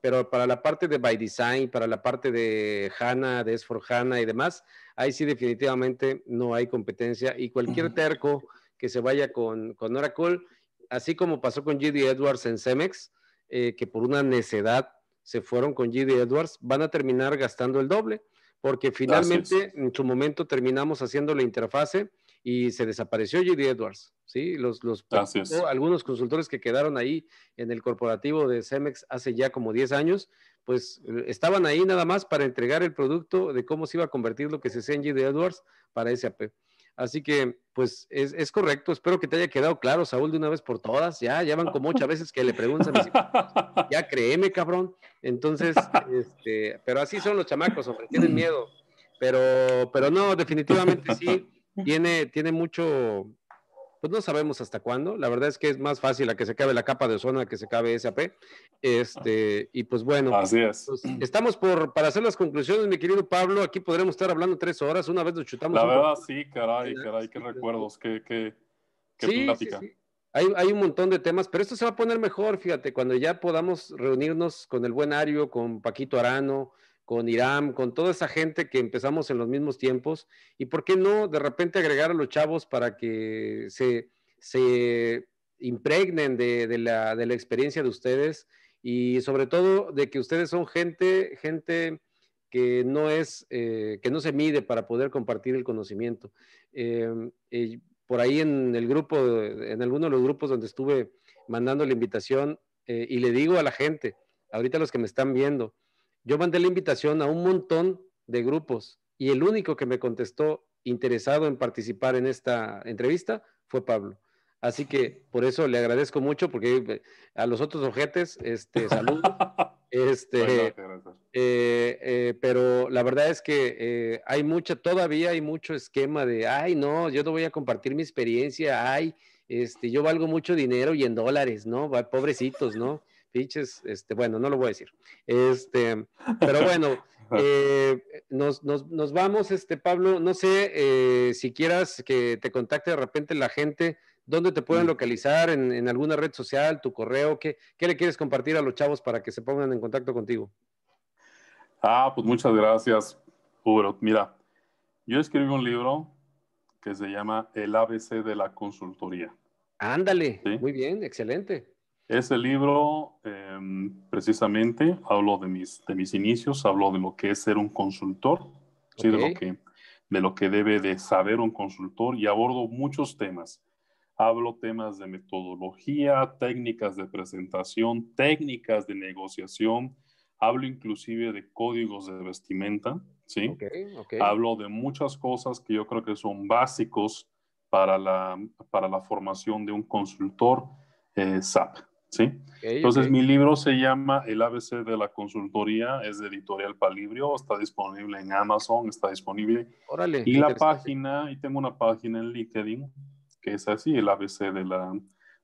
pero para la parte de By Design, para la parte de HANA, de s HANA y demás, ahí sí definitivamente no hay competencia y cualquier terco que se vaya con, con Oracle así como pasó con G.D. Edwards en Cemex, eh, que por una necedad se fueron con G.D. Edwards, van a terminar gastando el doble, porque finalmente en su momento terminamos haciendo la interfase y se desapareció G.D. Edwards, ¿sí? Los, algunos consultores que quedaron ahí en el corporativo de Cemex hace ya como 10 años, pues eh, estaban ahí nada más para entregar el producto de cómo se iba a convertir lo que se hacía en G.D. Edwards para SAP. Así que, pues, es, es, correcto. Espero que te haya quedado claro, Saúl, de una vez por todas. Ya, ya van como muchas veces que le preguntan. Así, ya créeme, cabrón. Entonces, este, pero así son los chamacos, hombre, tienen miedo. Pero, pero no, definitivamente sí, tiene, tiene mucho, pues no sabemos hasta cuándo. La verdad es que es más fácil a que se acabe la capa de zona, que se acabe SAP. Este, y pues bueno, Así es. Pues, estamos por, para hacer las conclusiones, mi querido Pablo, aquí podremos estar hablando tres horas, una vez nos chutamos. La verdad, sí, caray, caray, qué recuerdos, qué, qué, plática. sí. Hay, hay, un montón de temas, pero esto se va a poner mejor, fíjate, cuando ya podamos reunirnos con el buen Ario, con Paquito Arano, con Irán, con toda esa gente que empezamos en los mismos tiempos, y por qué no de repente agregar a los chavos para que se, se impregnen de, la, experiencia de ustedes y sobre todo de que ustedes son gente, gente que no es, eh, que no se mide para poder compartir el conocimiento. Eh, eh, por ahí en el grupo, en alguno de los grupos donde estuve mandando la invitación, y le digo a la gente, ahorita los que me están viendo, yo mandé la invitación a un montón de grupos y el único que me contestó interesado en participar en esta entrevista fue Pablo. Así que por eso le agradezco mucho, porque eh, a los otros ojetes, este, salud, Este, pues eh, eh, pero la verdad es que hay mucha, todavía hay mucho esquema de, ay, no, yo no voy a compartir mi experiencia, ay, este, yo valgo mucho dinero y en dólares, ¿no? Pobrecitos, ¿no? pinches, este, bueno, no lo voy a decir. Este, pero bueno, eh, nos, vamos, este, Pablo. No sé eh, si quieras que te contacte de repente la gente, dónde te pueden mm. localizar, en, alguna red social, tu correo, ¿qué, le quieres compartir a los chavos para que se pongan en contacto contigo? Ah, pues muchas gracias, Uber. Mira, yo escribí un libro que se llama El ABC de la consultoría. Ándale, muy bien, excelente. Ese libro, em, precisamente, hablo de mis, de mis inicios, hablo de lo que es ser un consultor, de, lo que, de lo que debe de saber un consultor y abordo muchos temas. Hablo temas de metodología, técnicas de presentación, técnicas de negociación, hablo inclusive de códigos de vestimenta, ¿sí? Hablo de muchas cosas que yo creo que son básicos para la, para la formación de un consultor eh, SAP. ¿sí? Entonces, mi libro se llama El ABC de la Consultoría, es de Editorial Palibrio, está disponible en Amazon, está disponible. y la página, y tengo una página en LinkedIn, que es así, el ABC de la,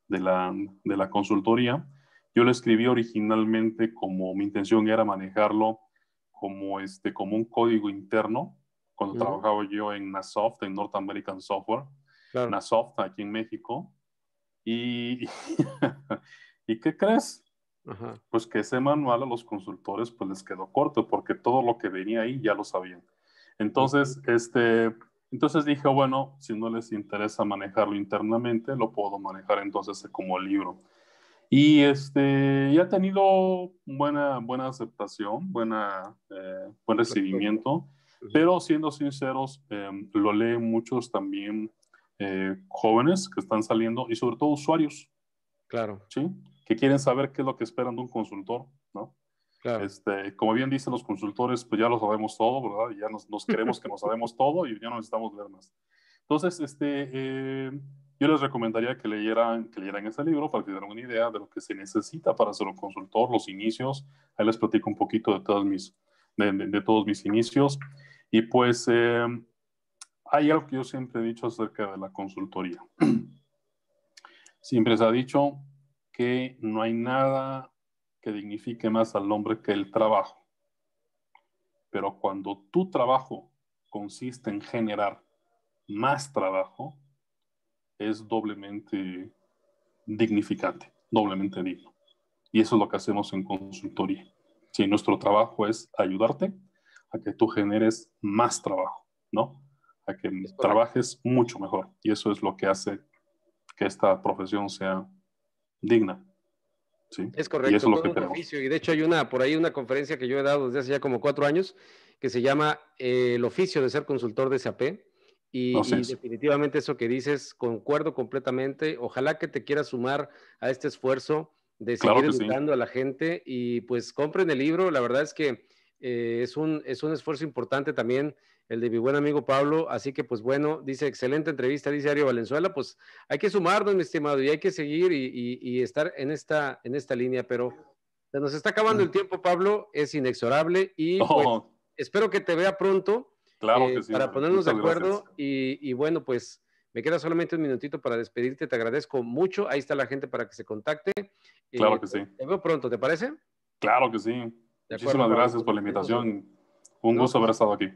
de la, de la consultoría. Yo lo escribí originalmente como mi intención era manejarlo como, este, como un código interno, cuando trabajaba yo en Nasoft, en North American Software, Nasoft aquí en México. Y, ¿Y qué crees? Pues que ese manual a los consultores pues les quedó corto porque todo lo que venía ahí ya lo sabían. Entonces, este, entonces dije, bueno, si no les interesa manejarlo internamente, lo puedo manejar entonces como libro. Y este, ya ha tenido buena, buena aceptación, buena, eh, buen recibimiento, pero siendo sinceros, em, lo leen muchos también eh, jóvenes que están saliendo y sobre todo usuarios. Claro. Sí que quieren saber qué es lo que esperan de un consultor, ¿no? Este, como bien dicen los consultores, pues ya lo sabemos todo, ¿verdad? Ya nos, nos creemos que lo sabemos todo y ya no necesitamos ver más. Entonces, este, eh, yo les recomendaría que leyeran, que leyeran ese libro para que tengan una idea de lo que se necesita para ser un consultor, los inicios. Ahí les platico un poquito de todos mis, de, todos mis inicios. Y pues eh, hay algo que yo siempre he dicho acerca de la consultoría. Siempre se ha dicho que no hay nada que dignifique más al hombre que el trabajo. Pero cuando tu trabajo consiste en generar más trabajo, es doblemente dignificante, doblemente digno. Y eso es lo que hacemos en consultoría. Si nuestro trabajo es ayudarte a que tú generes más trabajo, ¿no? A que trabajes mucho mejor. Y eso es lo que hace que esta profesión sea digna. ¿sí? Es correcto, y es un oficio. Y de hecho hay una, por ahí una conferencia que yo he dado desde hace ya como cuatro años que se llama eh, El oficio de ser consultor de SAP. Y, definitivamente eso que dices, concuerdo completamente. Ojalá que te quieras sumar a este esfuerzo de seguir a la gente y pues compren el libro. La verdad es que eh, es, un, es un esfuerzo importante también el de mi buen amigo Pablo. Así que, pues bueno, dice, excelente entrevista, dice Ario Valenzuela. Pues hay que sumarnos, mi estimado, y hay que seguir y, estar en esta, en esta línea, pero se nos está acabando el tiempo, Pablo, es inexorable y pues, oh. espero que te vea pronto. Claro eh, Para ponernos de acuerdo y, bueno, pues me queda solamente un minutito para despedirte, te agradezco mucho, ahí está la gente para que se contacte. Claro eh, que sí. Te veo pronto, ¿te parece? Claro que sí. Muchísimas gracias pues, por la invitación. Un gusto haber estado aquí.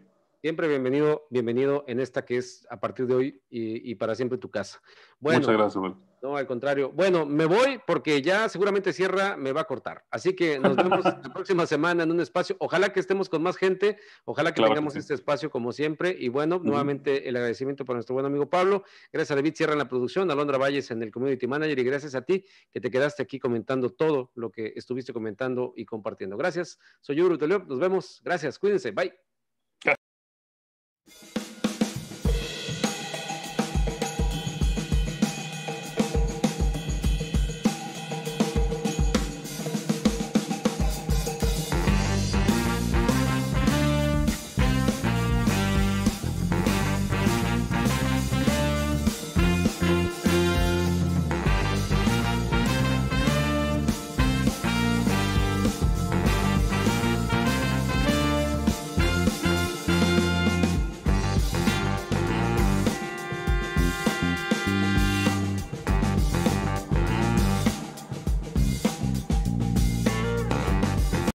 Siempre bienvenido, bienvenido en esta que es a partir de hoy y, para siempre tu casa. Bueno, Muchas gracias, No, al contrario. Bueno, me voy porque ya seguramente cierra, me va a cortar. Así que nos vemos la próxima semana en un espacio. Ojalá que estemos con más gente, ojalá que tengamos este espacio como siempre. Y bueno, nuevamente el agradecimiento para nuestro buen amigo Pablo. Gracias a David Sierra en la producción, a Londra Valles en el Community Manager y gracias a ti que te quedaste aquí comentando todo lo que estuviste comentando y compartiendo. Gracias. Soy Yuru Teleop. Nos vemos. Gracias. Cuídense. Bye.